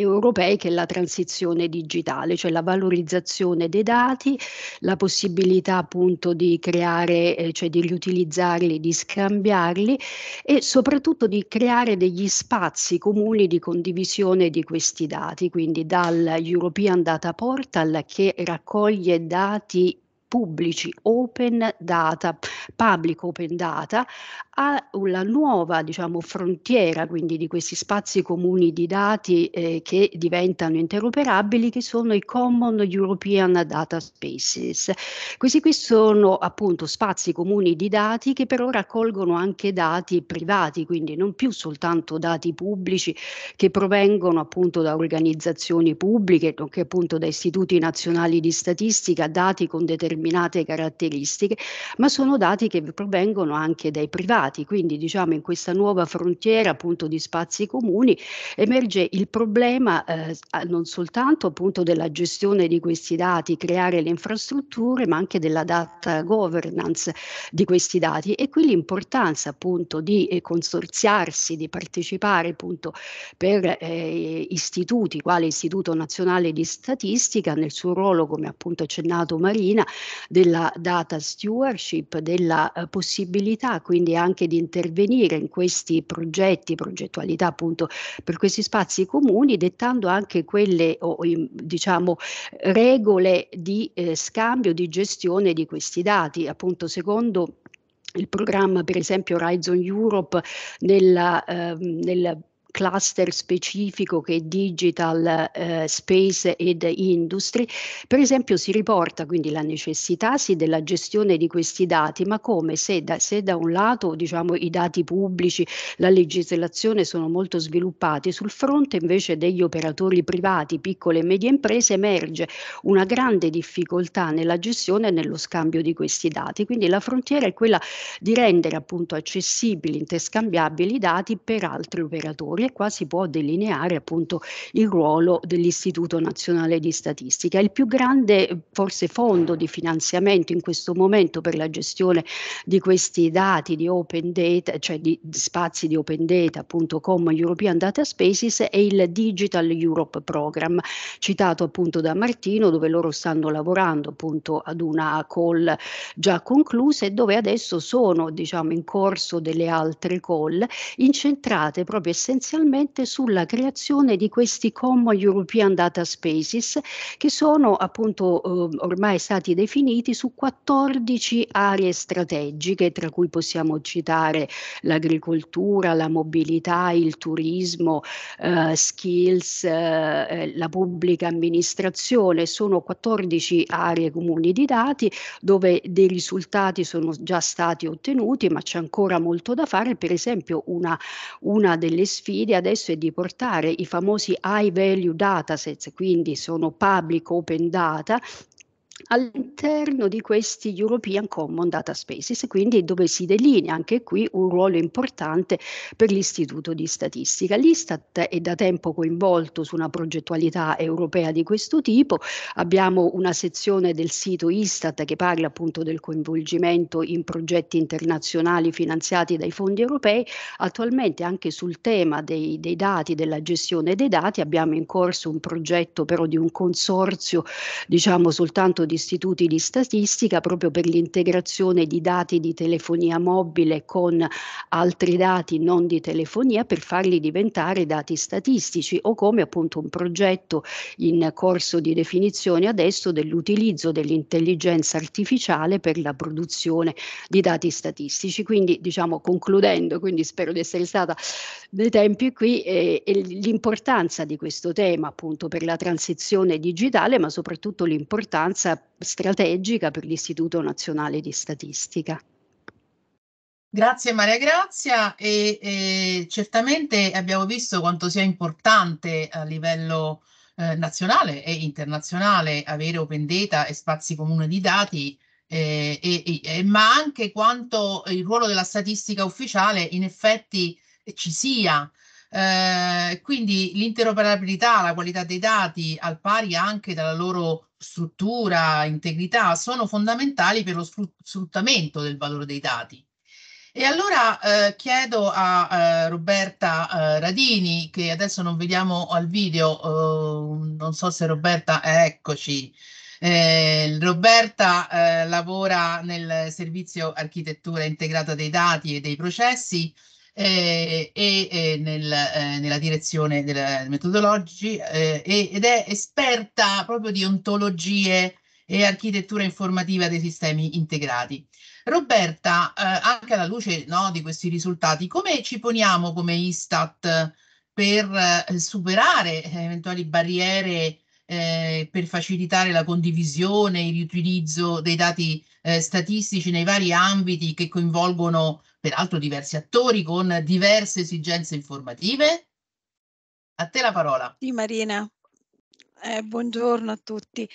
europei che è la transizione digitale, cioè la valorizzazione dei dati, la possibilità appunto di creare, eh, cioè di riutilizzarli, di scambiarli e soprattutto di creare degli spazi comuni di condivisione di questi dati, quindi dal European Data Portal che raccoglie dati pubblici open data, public open data, ha una nuova diciamo, frontiera quindi di questi spazi comuni di dati eh, che diventano interoperabili che sono i Common European Data Spaces. Questi qui sono appunto spazi comuni di dati che però raccolgono anche dati privati, quindi non più soltanto dati pubblici che provengono appunto da organizzazioni pubbliche, nonché appunto da istituti nazionali di statistica, dati con determinate caratteristiche, ma sono dati che provengono anche dai privati privati, quindi diciamo in questa nuova frontiera appunto di spazi comuni emerge il problema eh, non soltanto appunto della gestione di questi dati, creare le infrastrutture, ma anche della data governance di questi dati e qui l'importanza appunto di eh, consorziarsi, di partecipare appunto per eh, istituti, quale Istituto Nazionale di Statistica nel suo ruolo come appunto accennato Marina della data stewardship, della eh, possibilità quindi anche anche di intervenire in questi progetti, progettualità appunto per questi spazi comuni, dettando anche quelle o, diciamo regole di eh, scambio, di gestione di questi dati, appunto secondo il programma per esempio Horizon Europe nella, eh, nel cluster specifico che è digital eh, space ed industry, per esempio si riporta quindi la necessità sì, della gestione di questi dati, ma come se da, se da un lato diciamo, i dati pubblici, la legislazione sono molto sviluppati, sul fronte invece degli operatori privati, piccole e medie imprese emerge una grande difficoltà nella gestione e nello scambio di questi dati. Quindi la frontiera è quella di rendere appunto accessibili, interscambiabili i dati per altri operatori e qua si può delineare appunto il ruolo dell'Istituto Nazionale di Statistica. Il più grande forse fondo di finanziamento in questo momento per la gestione di questi dati di open data, cioè di, di spazi di open data appunto come European Data Spaces è il Digital Europe Program citato appunto da Martino dove loro stanno lavorando appunto ad una call già conclusa e dove adesso sono diciamo in corso delle altre call incentrate proprio essenzialmente sostanzialmente sulla creazione di questi Common European Data Spaces che sono appunto eh, ormai stati definiti su 14 aree strategiche, tra cui possiamo citare l'agricoltura, la mobilità, il turismo, eh, skills, eh, eh la pubblica amministrazione. Sono 14 aree comuni di dati dove dei risultati sono già stati ottenuti, ma c'è ancora molto da fare. Per esempio, una, una delle sfide l'idea adesso è di portare i famosi high value datasets, quindi sono public open data, all'interno di questi European Common Data Spaces, quindi dove si delinea anche qui un ruolo importante per l'Istituto di Statistica. L'Istat è da tempo coinvolto su una progettualità europea di questo tipo, abbiamo una sezione del sito Istat che parla appunto del coinvolgimento in progetti internazionali finanziati dai fondi europei, attualmente anche sul tema dei, dei dati, della gestione dei dati, abbiamo in corso un progetto però di un consorzio diciamo soltanto contratto di istituti di statistica proprio per l'integrazione di dati di telefonia mobile con altri dati non di telefonia per farli diventare dati statistici o come appunto un progetto in corso di definizione adesso dell'utilizzo dell'intelligenza artificiale per la produzione di dati statistici. Quindi diciamo concludendo, quindi spero di essere stata nei tempi qui, eh, l'importanza di questo tema appunto per la transizione digitale ma soprattutto l'importanza strategica per l'Istituto Nazionale di Statistica. Grazie Maria Grazia e, e certamente abbiamo visto quanto sia importante a livello eh, nazionale e internazionale avere open data e spazi comuni di dati eh, e, e, ma anche quanto il ruolo della statistica ufficiale in effetti ci sia eh, quindi l'interoperabilità, la qualità dei dati, al pari anche dalla loro struttura, integrità, sono fondamentali per lo sfruttamento del valore dei dati. E allora eh, chiedo a eh, Roberta eh, Radini, che adesso non vediamo al video, eh, non so se Roberta, eh, eccoci. Eh, Roberta lavora nel servizio architettura integrata dei dati e dei processi eh, e nel, eh, nella direzione della metodologi eh, ed è esperta proprio di ontologie e architettura informativa dei sistemi integrati. Roberta, eh, anche alla luce no, di questi risultati, come ci poniamo come Istat per eh, superare eventuali barriere eh, per facilitare la condivisione e il riutilizzo dei dati eh, statistici nei vari ambiti che coinvolgono peraltro diversi attori con diverse esigenze informative. A te la parola. Sì, Marina. Eh, buongiorno a tutti.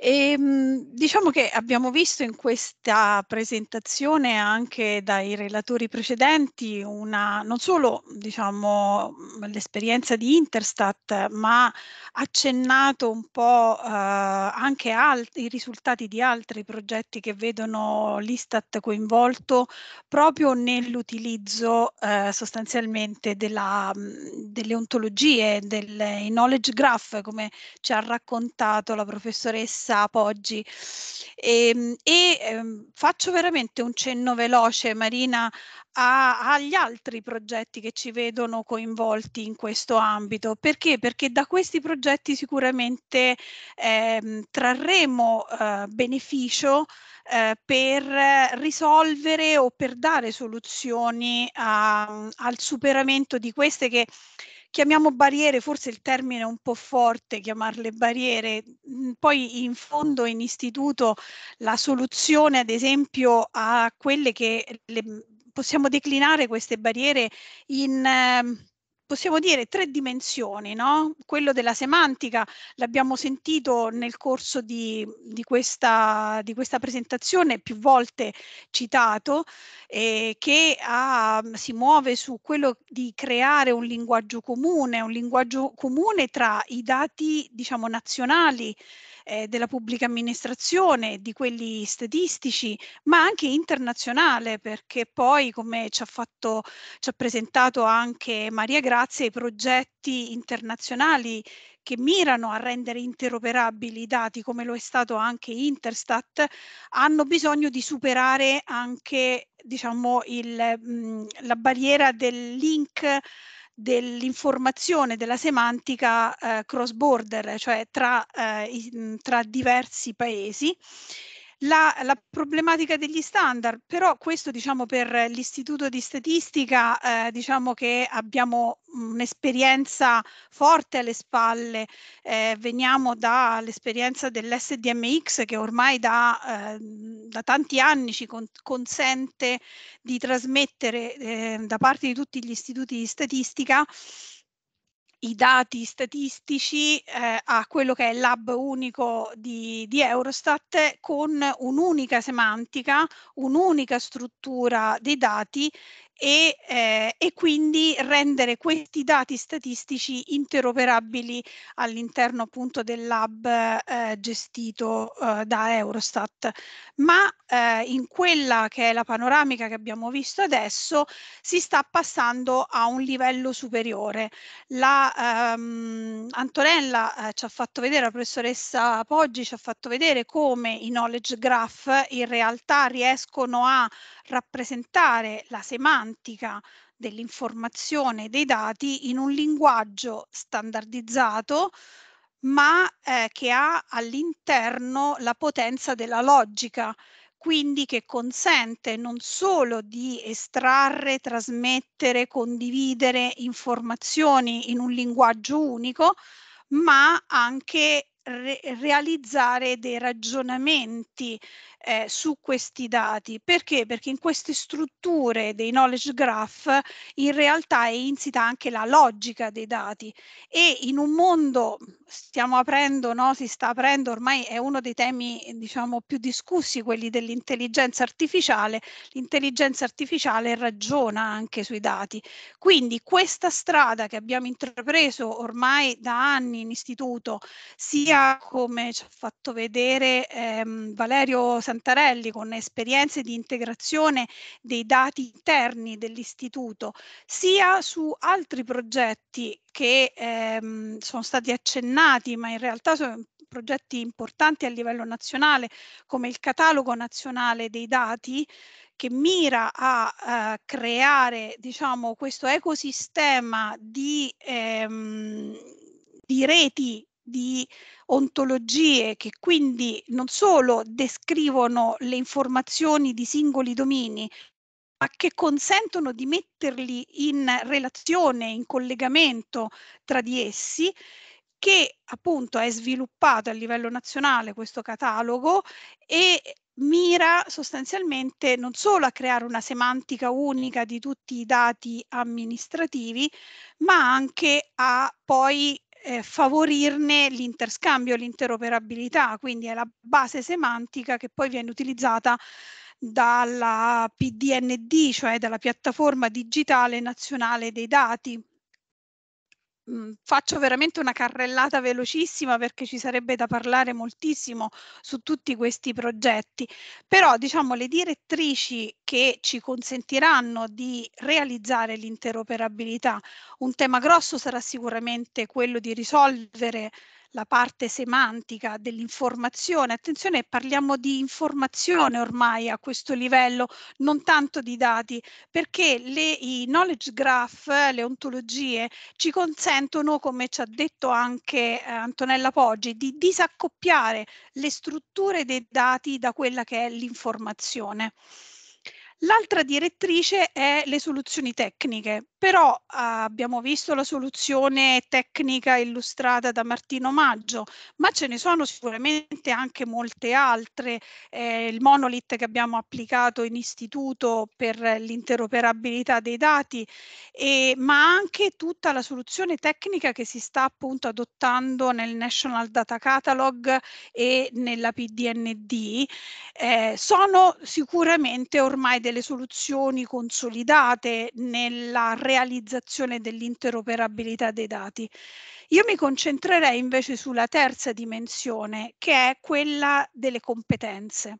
E, ehm, diciamo che abbiamo visto in questa presentazione anche dai relatori precedenti una, non solo diciamo, mhmm, l'esperienza di Interstat, ma accennato un po' eh, anche alt- i risultati di altri progetti che vedono l'Istat coinvolto proprio nell'utilizzo eh, sostanzialmente della, mhmm, delle ontologie, dei knowledge graph, come ci ha raccontato la professoressa WhatsApp oggi. Ehm, e, e ehm, faccio veramente un cenno veloce, Marina, a, agli altri progetti che ci vedono coinvolti in questo ambito. Perché? Perché da questi progetti sicuramente ehm, trarremo eh, beneficio eh, per risolvere o per dare soluzioni a, al superamento di queste che chiamiamo barriere, forse il termine è un po' forte, chiamarle barriere, mhmm, poi in fondo in istituto la soluzione ad esempio a quelle che le, mhmm, possiamo declinare queste barriere in... Eh, possiamo dire, tre dimensioni. No? Quello della semantica l'abbiamo sentito nel corso di, di, questa, di questa presentazione più volte citato, eh, che ha, ah, si muove su quello di creare un linguaggio comune, un linguaggio comune tra i dati diciamo, nazionali eh, della pubblica amministrazione, di quelli statistici, ma anche internazionale, perché poi, come ci ha, fatto, ci ha presentato anche Maria Grazia, i progetti internazionali che mirano a rendere interoperabili i dati, come lo è stato anche Interstat, hanno bisogno di superare anche diciamo, il, mh, mm, la barriera del link dell'informazione della semantica eh, cross border, cioè tra, eh, i, tra diversi paesi la, la problematica degli standard, però questo diciamo per l'istituto di statistica eh, diciamo che abbiamo un'esperienza forte alle spalle, eh, veniamo dall'esperienza dell'SDMX che ormai da, eh, da tanti anni ci con consente di trasmettere eh, da parte di tutti gli istituti di statistica i dati statistici eh, a quello che è il lab unico di, di Eurostat con un'unica semantica, un'unica struttura dei dati e, eh, e quindi rendere questi dati statistici interoperabili all'interno appunto del lab eh, gestito eh, da Eurostat. Ma eh, in quella che è la panoramica che abbiamo visto adesso si sta passando a un livello superiore. La, ehm, Antonella eh, ci ha fatto vedere, la professoressa Poggi ci ha fatto vedere come i knowledge graph in realtà riescono a rappresentare la semantica semantica dell'informazione dei dati in un linguaggio standardizzato ma eh, che ha all'interno la potenza della logica, quindi che consente non solo di estrarre, trasmettere, condividere informazioni in un linguaggio unico, ma anche re realizzare dei ragionamenti eh, su questi dati. Perché? Perché in queste strutture dei knowledge graph in realtà è insita anche la logica dei dati e in un mondo stiamo aprendo, no? si sta aprendo, ormai è uno dei temi diciamo più discussi, quelli dell'intelligenza artificiale, l'intelligenza artificiale ragiona anche sui dati. Quindi questa strada che abbiamo intrapreso ormai da anni in istituto, sia come ci ha fatto vedere ehm, Valerio Santarelli con esperienze di integrazione dei dati interni dell'istituto, sia su altri progetti che ehm, sono stati accennati, ma in realtà sono progetti importanti a livello nazionale, come il catalogo nazionale dei dati, che mira a eh, creare diciamo, questo ecosistema di, ehm, di reti di ontologie che quindi non solo descrivono le informazioni di singoli domini, ma che consentono di metterli in relazione, in collegamento tra di essi, che appunto è sviluppato a livello nazionale questo catalogo e mira sostanzialmente non solo a creare una semantica unica di tutti i dati amministrativi, ma anche a poi eh, favorirne l'interscambio, l'interoperabilità, quindi è la base semantica che poi viene utilizzata dalla PDND, cioè dalla piattaforma digitale nazionale dei dati, Mhmm, faccio veramente una carrellata velocissima perché ci sarebbe da parlare moltissimo su tutti questi progetti, però diciamo le direttrici che ci consentiranno di realizzare l'interoperabilità, un tema grosso sarà sicuramente quello di risolvere la parte semantica dell'informazione. Attenzione, parliamo di informazione ormai a questo livello, non tanto di dati, perché le, i knowledge graph, eh, le ontologie, ci consentono, come ci ha detto anche eh, Antonella Poggi, di disaccoppiare le strutture dei dati da quella che è l'informazione. L'altra direttrice è le soluzioni tecniche, però eh, abbiamo visto la soluzione tecnica illustrata da Martino Maggio, ma ce ne sono sicuramente anche molte altre. Eh, il monolith che abbiamo applicato in istituto per l'interoperabilità dei dati, e, ma anche tutta la soluzione tecnica che si sta appunto adottando nel National Data Catalog e nella PDND, eh, sono sicuramente ormai delle delle soluzioni consolidate nella realizzazione dell'interoperabilità dei dati. Io mi concentrerei invece sulla terza dimensione, che è quella delle competenze.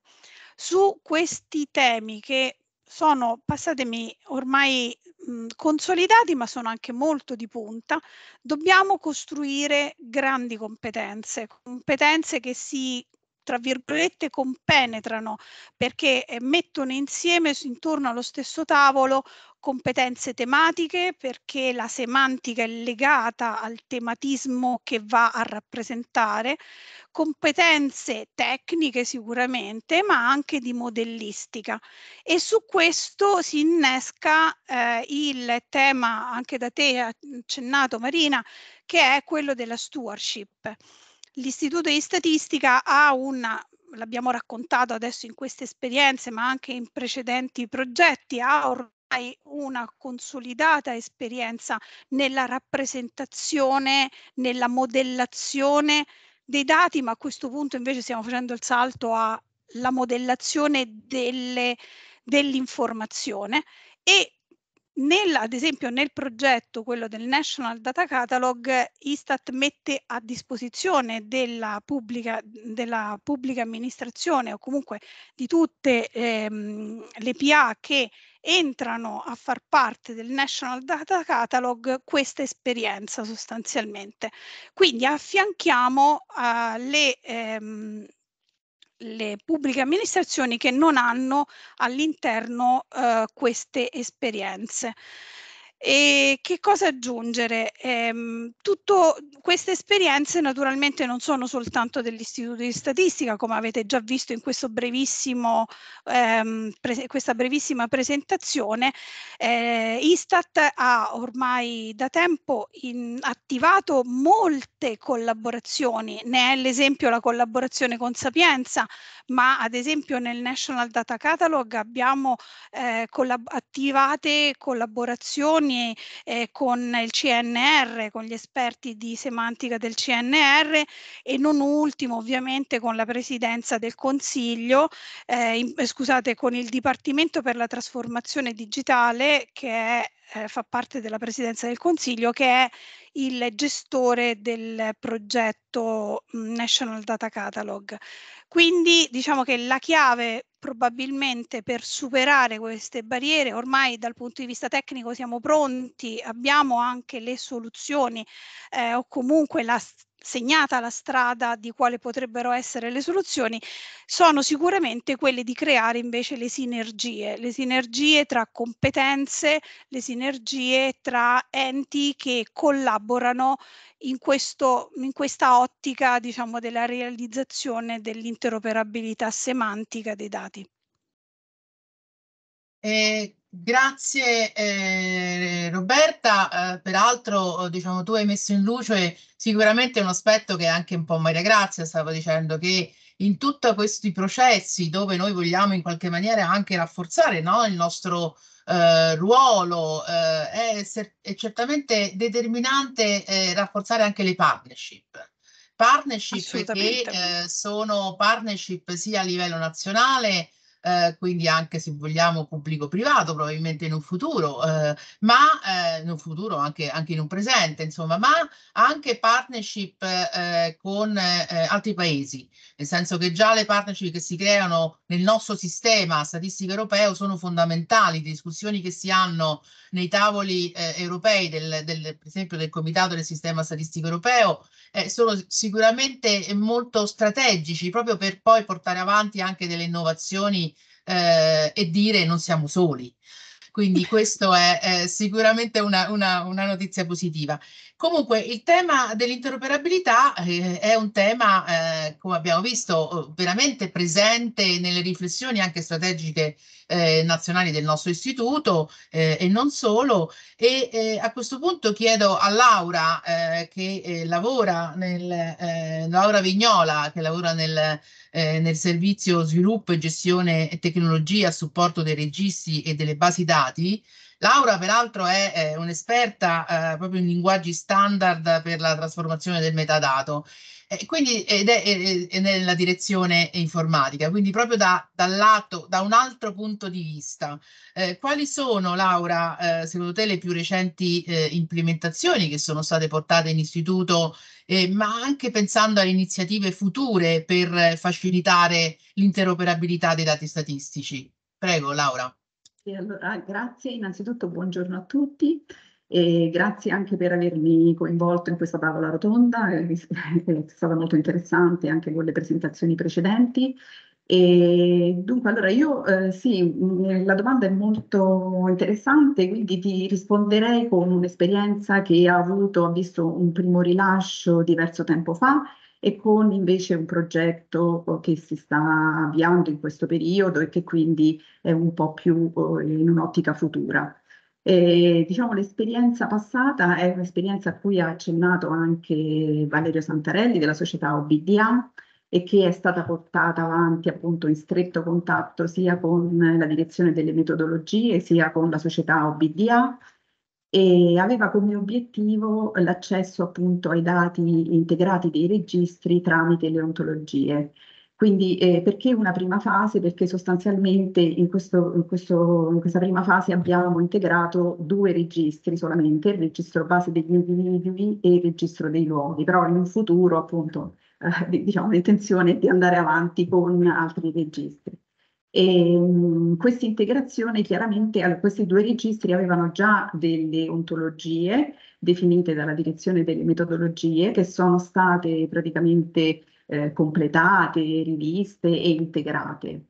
Su questi temi che sono, passatemi, ormai mh, consolidati, ma sono anche molto di punta, dobbiamo costruire grandi competenze, competenze che si tra virgolette compenetrano perché eh, mettono insieme intorno allo stesso tavolo competenze tematiche perché la semantica è legata al tematismo che va a rappresentare, competenze tecniche sicuramente, ma anche di modellistica. E su questo si innesca eh, il tema anche da te accennato Marina, che è quello della stewardship. L'Istituto di Statistica ha una, l'abbiamo raccontato adesso in queste esperienze, ma anche in precedenti progetti, ha ormai una consolidata esperienza nella rappresentazione, nella modellazione dei dati, ma a questo punto invece stiamo facendo il salto alla modellazione delle, dell'informazione e nel, ad esempio nel progetto, quello del National Data Catalog, Istat mette a disposizione della pubblica, della pubblica amministrazione o comunque di tutte ehm, le PA che entrano a far parte del National Data Catalog questa esperienza sostanzialmente. Quindi affianchiamo eh, le, ehm, le pubbliche amministrazioni che non hanno all'interno eh, queste esperienze. E che cosa aggiungere? Ehm, tutto, queste esperienze naturalmente non sono soltanto dell'Istituto di Statistica, come avete già visto in ehm, pre- questa brevissima presentazione. Eh, Istat ha ormai da tempo in, attivato molte collaborazioni, ne è l'esempio la collaborazione con Sapienza, ma ad esempio nel National Data Catalog abbiamo eh, collab- attivate collaborazioni anni eh, con il CNR, con gli esperti di semantica del CNR e non ultimo ovviamente con la presidenza del Consiglio, eh, in, scusate, con il Dipartimento per la trasformazione digitale che è, eh, fa parte della presidenza del Consiglio, che è il gestore del progetto mhmm, National Data Catalog. Quindi diciamo che la chiave probabilmente per superare queste barriere, ormai dal punto di vista tecnico siamo pronti, abbiamo anche le soluzioni eh, o comunque la segnata la strada di quale potrebbero essere le soluzioni, sono sicuramente quelle di creare invece le sinergie, le sinergie tra competenze, le sinergie tra enti che collaborano in, questo, in questa ottica diciamo, della realizzazione dell'interoperabilità semantica dei dati. Eh, Grazie eh, Roberta, eh, peraltro diciamo, tu hai messo in luce sicuramente un aspetto che anche un po' Maria Grazia stava dicendo, che in tutti questi processi dove noi vogliamo in qualche maniera anche rafforzare no, il nostro eh, ruolo, eh, è, è, certamente determinante eh, rafforzare anche le partnership. Partnership che eh, sono partnership sia a livello nazionale, eh, quindi anche se vogliamo pubblico-privato probabilmente in un futuro, eh, ma eh, in un futuro anche, anche in un presente, insomma, ma anche partnership eh, con eh, altri paesi, nel senso che già le partnership che si creano nel nostro sistema statistico europeo sono fondamentali, le discussioni che si hanno nei tavoli eh, europei, del, del, per esempio del Comitato del Sistema Statistico Europeo, eh, sono sicuramente molto strategici proprio per poi portare avanti anche delle innovazioni eh, e dire non siamo soli. Quindi questo è, è, sicuramente una, una, una notizia positiva. Comunque il tema dell'interoperabilità eh, è un tema, eh, come abbiamo visto, eh, veramente presente nelle riflessioni anche strategiche eh, nazionali del nostro istituto eh, e non solo. E eh, a questo punto chiedo a Laura, che lavora nel, Laura Vignola, che lavora nel, nel servizio sviluppo e gestione e tecnologia a supporto dei registi e delle basi dati, Laura, peraltro, è, è un'esperta eh, proprio in linguaggi standard per la trasformazione del metadato. E quindi, ed è, è, è, nella direzione informatica, quindi proprio da, dal lato, da un altro punto di vista. Eh, quali sono, Laura, eh, secondo te le più recenti eh, implementazioni che sono state portate in istituto, eh, ma anche pensando alle iniziative future per facilitare l'interoperabilità dei dati statistici? Prego, Laura. Sì, allora, ah, grazie innanzitutto, buongiorno a tutti e grazie anche per avermi coinvolto in questa tavola rotonda, è, eh, [LAUGHS] è stata molto interessante anche con le presentazioni precedenti. E dunque, allora io eh, sì, mm, eh, la domanda è molto interessante, quindi ti risponderei con un'esperienza che ha avuto, ha visto un primo rilascio diverso tempo fa e con invece un progetto oh, che si sta avviando in questo periodo e che quindi è un po' più oh, in un'ottica futura. E, diciamo l'esperienza passata è un'esperienza a cui ha accennato anche Valerio Santarelli della società OBDA e che è stata portata avanti appunto in stretto contatto sia con la direzione delle metodologie sia con la società OBDA e aveva come obiettivo l'accesso appunto ai dati integrati dei registri tramite le ontologie. Quindi eh, perché una prima fase? Perché sostanzialmente in, questo, in, questo, in, questa prima fase abbiamo integrato due registri solamente, il registro base degli individui e il registro dei luoghi, però in un futuro appunto eh, diciamo l'intenzione è di andare avanti con altri registri. E ehm, questa integrazione, chiaramente, questi due registri avevano già delle ontologie definite dalla direzione delle metodologie che sono state praticamente eh, completate, riviste e integrate.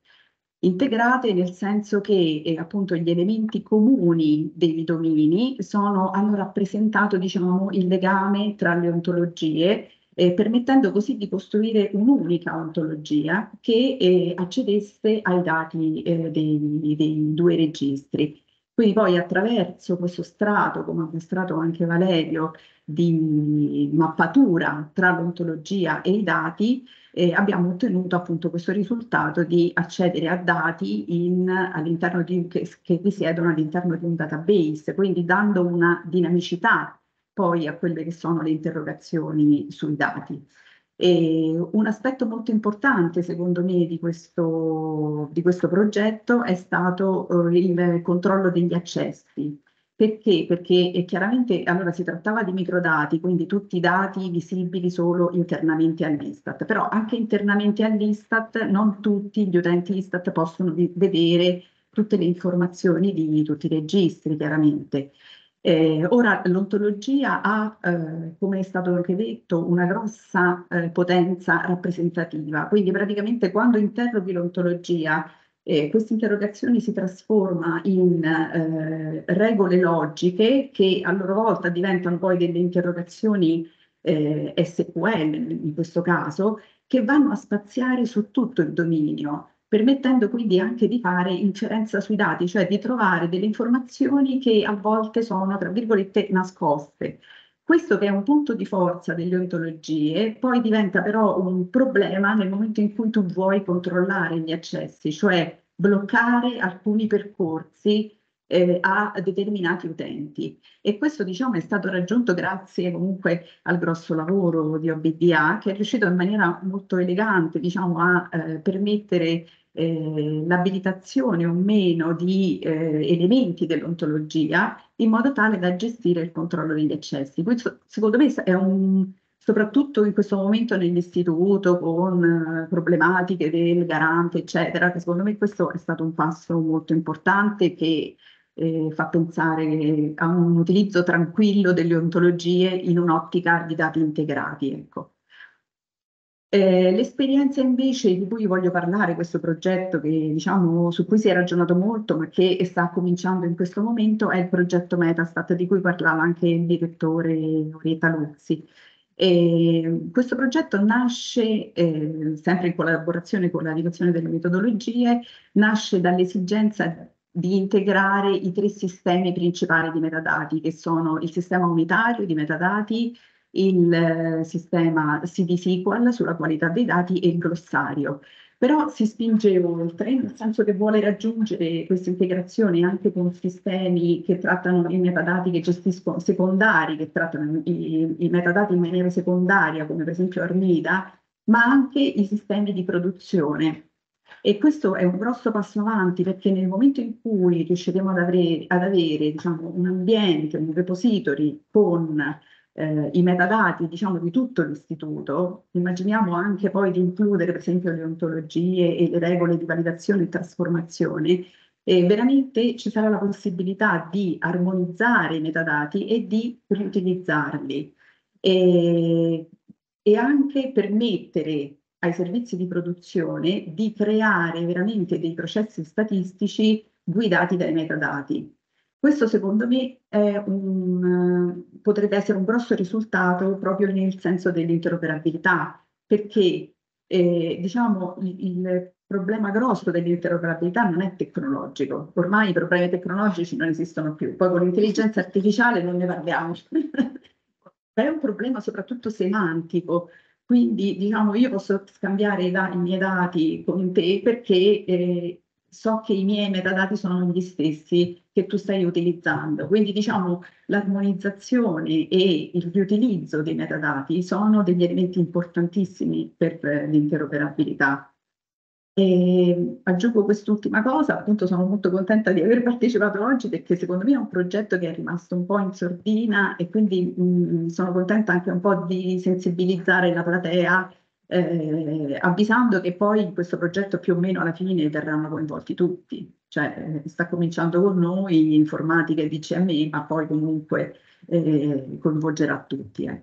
Integrate nel senso che eh, appunto gli elementi comuni dei domini sono, hanno rappresentato diciamo, il legame tra le ontologie eh, permettendo così di costruire un'unica ontologia che eh, accedesse ai dati eh, dei, dei due registri. Quindi poi attraverso questo strato, come ha mostrato anche Valerio, di mappatura tra l'ontologia e i dati, eh, abbiamo ottenuto appunto questo risultato di accedere a dati in, all'interno di, che, che risiedono all'interno di un database, quindi dando una dinamicità poi a quelle che sono le interrogazioni sui dati. E un aspetto molto importante, secondo me, di questo, di questo progetto è stato eh, il controllo degli accessi. Perché? Perché chiaramente allora si trattava di microdati, quindi tutti i dati visibili solo internamente all'Istat, però anche internamente all'Istat non tutti gli utenti Istat possono vedere tutte le informazioni di tutti i registri, chiaramente. Eh, ora l'ontologia ha, eh, come è stato anche detto, una grossa eh, potenza rappresentativa, quindi praticamente quando interroghi l'ontologia eh, queste interrogazioni si trasforma in eh, regole logiche che a loro volta diventano poi delle interrogazioni eh, SQL in questo caso, che vanno a spaziare su tutto il dominio, permettendo quindi anche di fare inferenza sui dati, cioè di trovare delle informazioni che a volte sono, tra virgolette, nascoste. Questo che è un punto di forza delle ontologie, poi diventa però un problema nel momento in cui tu vuoi controllare gli accessi, cioè bloccare alcuni percorsi eh, a determinati utenti e questo diciamo è stato raggiunto grazie comunque al grosso lavoro di OBDA che è riuscito in maniera molto elegante diciamo a eh, permettere eh, l'abilitazione o meno di eh, elementi dell'ontologia in modo tale da gestire il controllo degli accessi. Questo secondo me è un, soprattutto in questo momento nell'istituto con eh, problematiche del garante, eccetera, che secondo me questo è stato un passo molto importante che eh, fa pensare a un utilizzo tranquillo delle ontologie in un'ottica di dati integrati. Ecco. Eh, l'esperienza invece di cui voglio parlare, questo progetto che, diciamo, su cui si è ragionato molto ma che sta cominciando in questo momento, è il progetto Metastat di cui parlava anche il direttore Orietta Luzzi. E questo progetto nasce, eh, sempre in collaborazione con la direzione delle metodologie, nasce dall'esigenza di integrare i tre sistemi principali di metadati, che sono il sistema unitario di metadati, il eh, sistema CD SQL sulla qualità dei dati e il glossario. Però si spinge oltre, nel senso che vuole raggiungere questa integrazione anche con sistemi che trattano i metadati che gestiscono secondari, che trattano i, i metadati in maniera secondaria, come per esempio Armida, ma anche i sistemi di produzione e questo è un grosso passo avanti perché nel momento in cui riusciremo ad avere, ad avere diciamo, un ambiente, un repository con eh, i metadati diciamo, di tutto l'istituto, immaginiamo anche poi di includere per esempio le ontologie e le regole di validazione e trasformazione, eh, veramente ci sarà la possibilità di armonizzare i metadati e di riutilizzarli. E, e anche permettere ai servizi di produzione di creare veramente dei processi statistici guidati dai metadati. Questo secondo me un, eh, potrebbe essere un grosso risultato proprio nel senso dell'interoperabilità, perché eh, diciamo il, il problema grosso dell'interoperabilità non è tecnologico, ormai i problemi tecnologici non esistono più, poi con l'intelligenza artificiale non ne parliamo, [LAUGHS] è un problema soprattutto semantico, quindi diciamo io posso scambiare i, da- i miei dati con te perché eh, so che i miei metadati sono gli stessi che tu stai utilizzando. Quindi diciamo l'armonizzazione e il riutilizzo dei metadati sono degli elementi importantissimi per eh, l'interoperabilità. E aggiungo quest'ultima cosa, appunto sono molto contenta di aver [LAUGHS] partecipato oggi perché secondo me è un progetto che è rimasto un po' in sordina e quindi mh, mm, sono contenta anche un po' di sensibilizzare la platea eh, avvisando che poi in questo progetto più o meno alla fine verranno coinvolti tutti, cioè eh, sta cominciando con noi informatica e DCMI ma poi comunque eh, coinvolgerà tutti. Eh.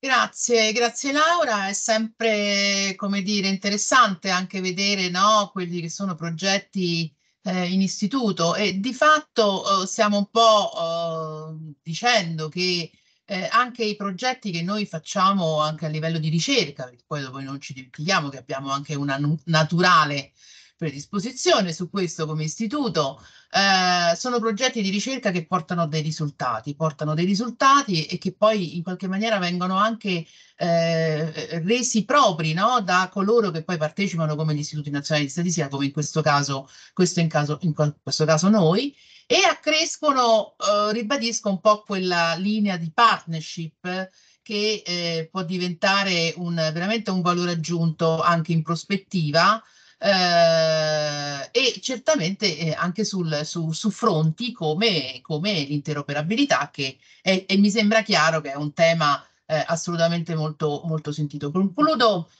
Grazie, grazie Laura, è sempre come dire, interessante anche vedere no, quelli che sono progetti eh, in istituto e di fatto eh, stiamo un po' eh, dicendo che eh, anche i progetti che noi facciamo anche a livello di ricerca, perché poi dopo non ci dimentichiamo che abbiamo anche una naturale predisposizione su questo come istituto. Eh, sono progetti di ricerca che portano dei risultati, portano dei risultati e che poi in qualche maniera vengono anche eh, resi propri no? da coloro che poi partecipano come gli istituti nazionali di statistica, come in questo caso, questo in caso, in questo caso noi e accrescono, eh, ribadisco un po' quella linea di partnership che eh, può diventare un, veramente un valore aggiunto anche in prospettiva eh, e certamente eh, anche sul, su, su, fronti come, come l'interoperabilità che è, e mi sembra chiaro che è un tema eh, assolutamente molto, molto sentito. Concludo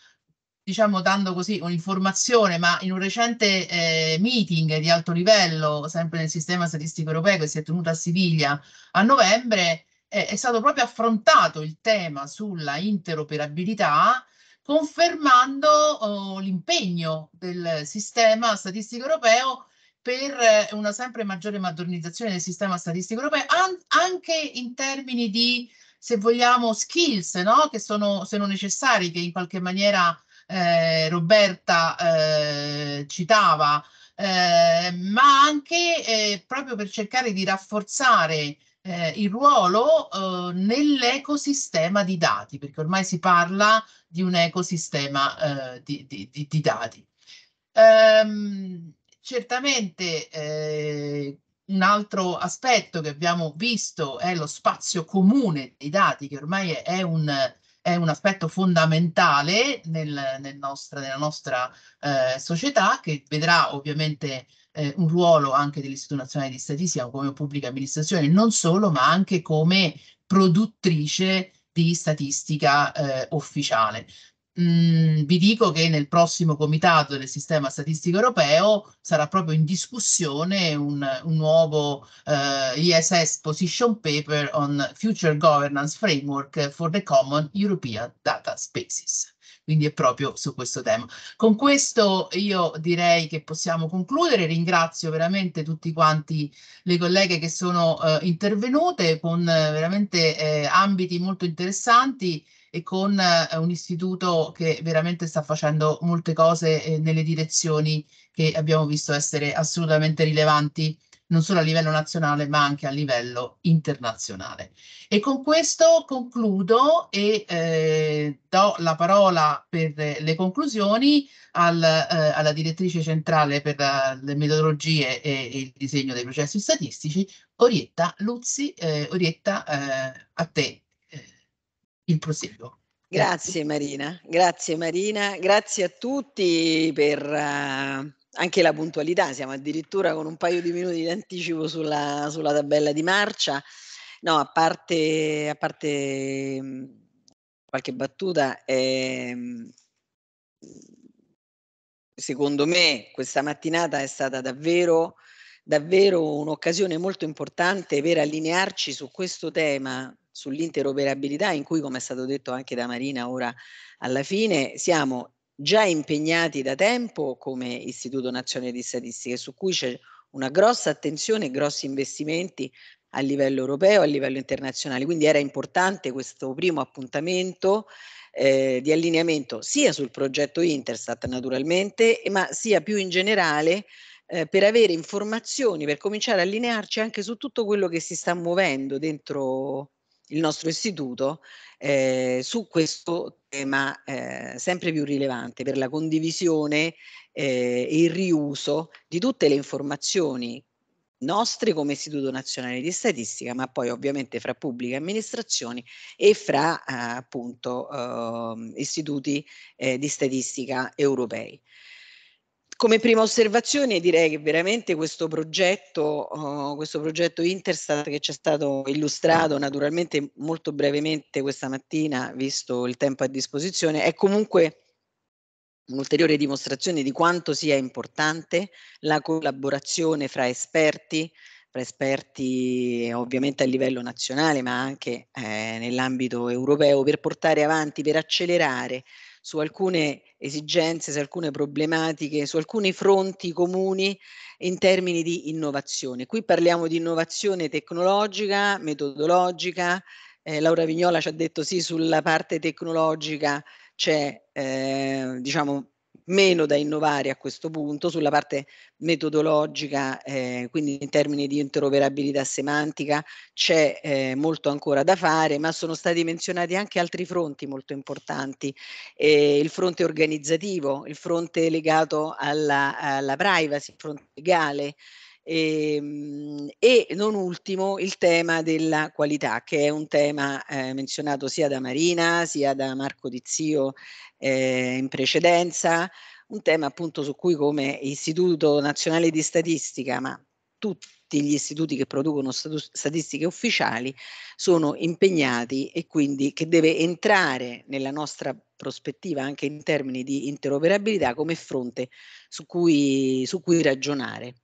diciamo dando così un'informazione, ma in un recente eh, meeting di alto livello, sempre nel sistema statistico europeo che si è tenuto a Siviglia a novembre, eh, è stato proprio affrontato il tema sulla interoperabilità confermando oh, l'impegno del sistema statistico europeo per eh, una sempre maggiore modernizzazione del sistema statistico europeo, an anche in termini di, se vogliamo, skills, no? che sono, sono necessari, che in qualche maniera eh, Roberta eh, citava, eh, ma anche eh, proprio per cercare di rafforzare eh, il ruolo oh, nell'ecosistema di dati, perché ormai si parla di un ecosistema eh, di, di, di, di, dati. Ehm, certamente eh, un altro aspetto che abbiamo visto è lo spazio comune dei dati, che ormai è un, è un aspetto fondamentale nel, nel nostra, nella nostra eh, società, che vedrà ovviamente eh, un ruolo anche dell'Istituto Nazionale di Statistica come pubblica amministrazione, non solo, ma anche come produttrice di statistica eh, ufficiale. Mm, vi dico che nel prossimo comitato del sistema statistico europeo sarà proprio in discussione un, un nuovo uh, eh, ISS position paper on future governance framework for the common European data spaces quindi è proprio su questo tema. Con questo io direi che possiamo concludere, ringrazio veramente tutti quanti le colleghe che sono eh, intervenute con eh, veramente eh, ambiti molto interessanti e con eh, un istituto che veramente sta facendo molte cose eh, nelle direzioni che abbiamo visto essere assolutamente rilevanti non solo a livello nazionale ma anche a livello internazionale. E con questo concludo e eh, do la parola per le conclusioni al, eh, alla direttrice centrale per la, eh, le metodologie e, e, il disegno dei processi statistici, Orietta Luzzi. Eh, Orietta, eh, a te eh, il proseguo. Grazie. grazie Marina, grazie Marina, grazie a tutti per... Uh anche la puntualità, siamo addirittura con un paio di minuti di anticipo sulla, sulla tabella di marcia. No, a parte, a parte mm, qualche battuta, ehm, secondo me questa mattinata è stata davvero, davvero un'occasione molto importante per allinearci su questo tema, sull'interoperabilità, in cui, come è stato detto anche da Marina ora alla fine, siamo già impegnati da tempo come Istituto Nazionale di Statistica, su cui c'è una grossa attenzione e grossi investimenti a livello europeo e a livello internazionale. Quindi era importante questo primo appuntamento eh, di allineamento sia sul progetto Interstat naturalmente, ma sia più in generale eh, per avere informazioni, per cominciare a allinearci anche su tutto quello che si sta muovendo dentro il nostro istituto eh, su questo tema eh, eh, sempre più rilevante per la condivisione eh, e il riuso di tutte le informazioni nostre come Istituto Nazionale di Statistica, ma poi ovviamente fra pubbliche amministrazioni e fra eh, appunto eh, istituti eh, di statistica europei. Come prima osservazione direi che veramente questo progetto, uh, questo progetto Interstat che ci è stato illustrato naturalmente molto brevemente questa mattina, visto il tempo a disposizione, è comunque un'ulteriore dimostrazione di quanto sia importante la collaborazione fra esperti, fra esperti eh, ovviamente a livello nazionale ma anche eh, nell'ambito europeo per portare avanti, per accelerare su alcune esigenze, su alcune problematiche, su alcuni fronti comuni in termini di innovazione. Qui parliamo di innovazione tecnologica, metodologica, eh, Laura Vignola ci ha detto sì sulla parte tecnologica c'è eh, diciamo meno da innovare a questo punto sulla parte metodologica, eh, quindi in termini di interoperabilità semantica c'è eh, molto ancora da fare, ma sono stati menzionati anche altri fronti molto importanti, eh, il fronte organizzativo, il fronte legato alla, alla privacy, il fronte legale, e, ehm, e, non ultimo il tema della qualità, che è un tema eh, menzionato sia da Marina sia da Marco Dizio eh, in precedenza, un tema appunto su cui come Istituto Nazionale di Statistica, ma tutti gli istituti che producono statistiche ufficiali sono impegnati e quindi che deve entrare nella nostra prospettiva anche in termini di interoperabilità come fronte su cui, su cui ragionare.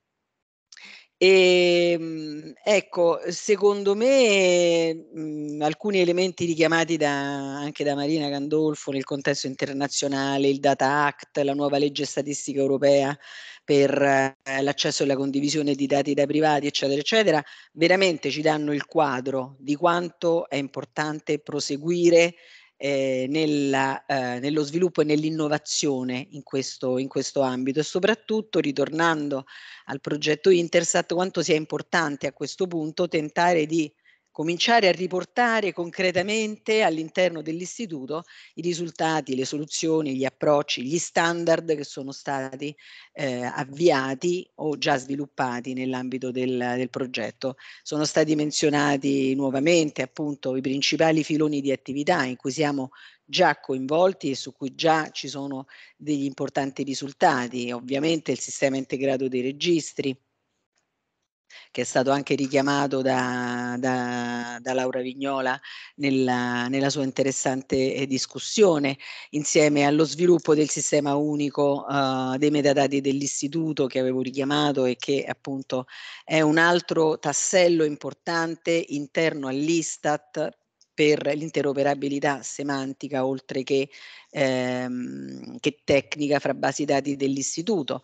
E, ehm, ecco, secondo me mh, mhmm, alcuni elementi richiamati da, anche da Marina Gandolfo nel contesto internazionale, il Data Act, la nuova legge statistica europea per eh, l'accesso e la condivisione di dati da privati, eccetera, eccetera, veramente ci danno il quadro di quanto è importante proseguire eh, nella, eh, nello sviluppo e nell'innovazione in questo, in questo ambito e soprattutto ritornando al progetto Intersat quanto sia importante a questo punto tentare di cominciare a riportare concretamente all'interno dell'istituto i risultati, le soluzioni, gli approcci, gli standard che sono stati eh, avviati o già sviluppati nell'ambito del, del progetto. Sono stati menzionati nuovamente appunto i principali filoni di attività in cui siamo già coinvolti e su cui già ci sono degli importanti risultati, ovviamente il sistema integrato dei registri, che è stato anche richiamato da, da, da Laura Vignola nella, nella, sua interessante eh, discussione, insieme allo sviluppo del sistema unico uh, dei metadati dell'istituto che avevo richiamato e che appunto è un altro tassello importante interno all'Istat per l'interoperabilità semantica oltre che, ehm, che, tecnica fra basi dati dell'istituto.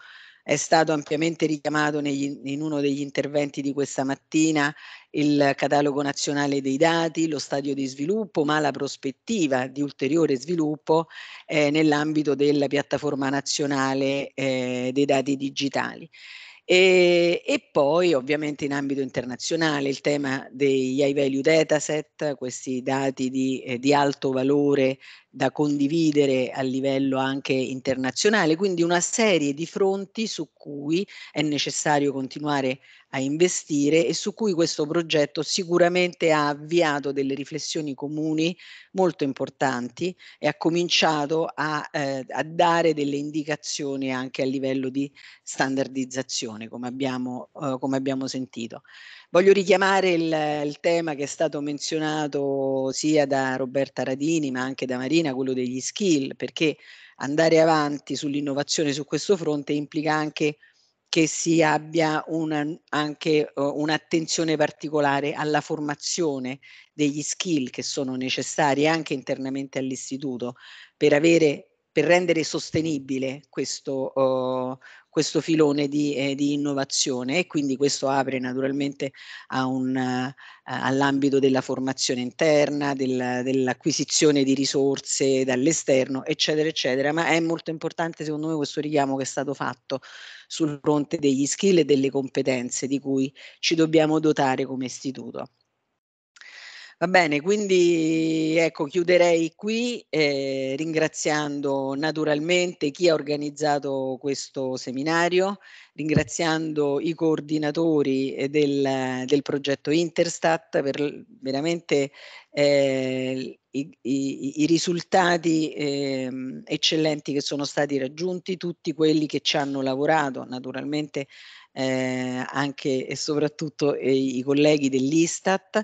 È stato ampiamente richiamato negli, in uno degli interventi di questa mattina il catalogo nazionale dei dati, lo stadio di sviluppo, ma la prospettiva di ulteriore sviluppo eh, nell'ambito della piattaforma nazionale eh, dei dati digitali. E, e, poi ovviamente in ambito internazionale il tema degli high value dataset, questi dati di, eh, di alto valore da condividere a livello anche internazionale, quindi una serie di fronti su cui è necessario continuare a investire e su cui questo progetto sicuramente ha avviato delle riflessioni comuni molto importanti e ha cominciato a, eh, a dare delle indicazioni anche a livello di standardizzazione, come abbiamo, eh, come abbiamo sentito. Voglio richiamare il, il, tema che è stato menzionato sia da Roberta Radini ma anche da Marina, quello degli skill, perché andare avanti sull'innovazione su questo fronte implica anche che si abbia una, anche uh, un'attenzione particolare alla formazione degli skill che sono necessari anche internamente all'istituto per avere per rendere sostenibile questo, uh, questo filone di, eh, di, innovazione e quindi questo apre naturalmente uh, all'ambito della formazione interna, del, dell'acquisizione di risorse dall'esterno, eccetera, eccetera, ma è molto importante secondo me questo richiamo che è stato fatto sul fronte degli skill e delle competenze di cui ci dobbiamo dotare come istituto. Va bene, quindi ecco, chiuderei qui eh, ringraziando naturalmente chi ha organizzato questo seminario, ringraziando i coordinatori eh, del, del progetto Interstat per veramente eh, i, i, i, risultati eh, eccellenti che sono stati raggiunti, tutti quelli che ci hanno lavorato, naturalmente eh, anche e soprattutto eh, i colleghi dell'Istat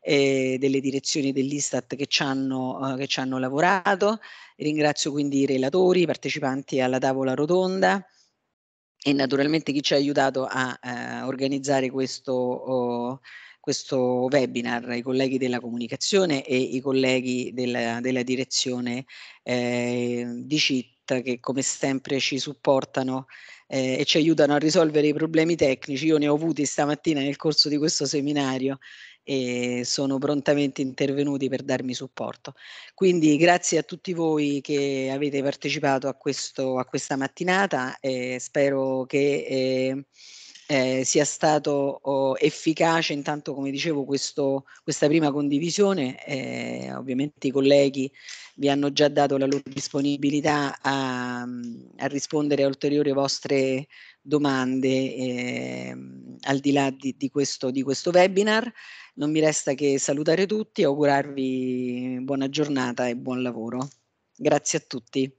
eh, delle direzioni dell'Istat che ci hanno, eh, che ci hanno lavorato. Ringrazio quindi i relatori, i partecipanti alla tavola rotonda e naturalmente chi ci ha aiutato a eh, organizzare questo, oh, questo webinar, i colleghi della comunicazione e i colleghi della, della direzione eh, di CIT che come sempre ci supportano eh, e ci aiutano a risolvere i problemi tecnici. Io ne ho avuti stamattina nel corso di questo seminario e sono prontamente intervenuti per darmi supporto. Quindi grazie a tutti voi che avete partecipato a, questo, a questa mattinata e spero che... Eh, eh, sia stato oh, efficace intanto come dicevo questo, questa prima condivisione eh, ovviamente i colleghi vi hanno già dato la loro disponibilità a, mm, a rispondere a ulteriori vostre domande eh, al di là di, di, questo, di questo webinar non mi resta che salutare tutti, e augurarvi buona giornata e buon lavoro. Grazie a tutti.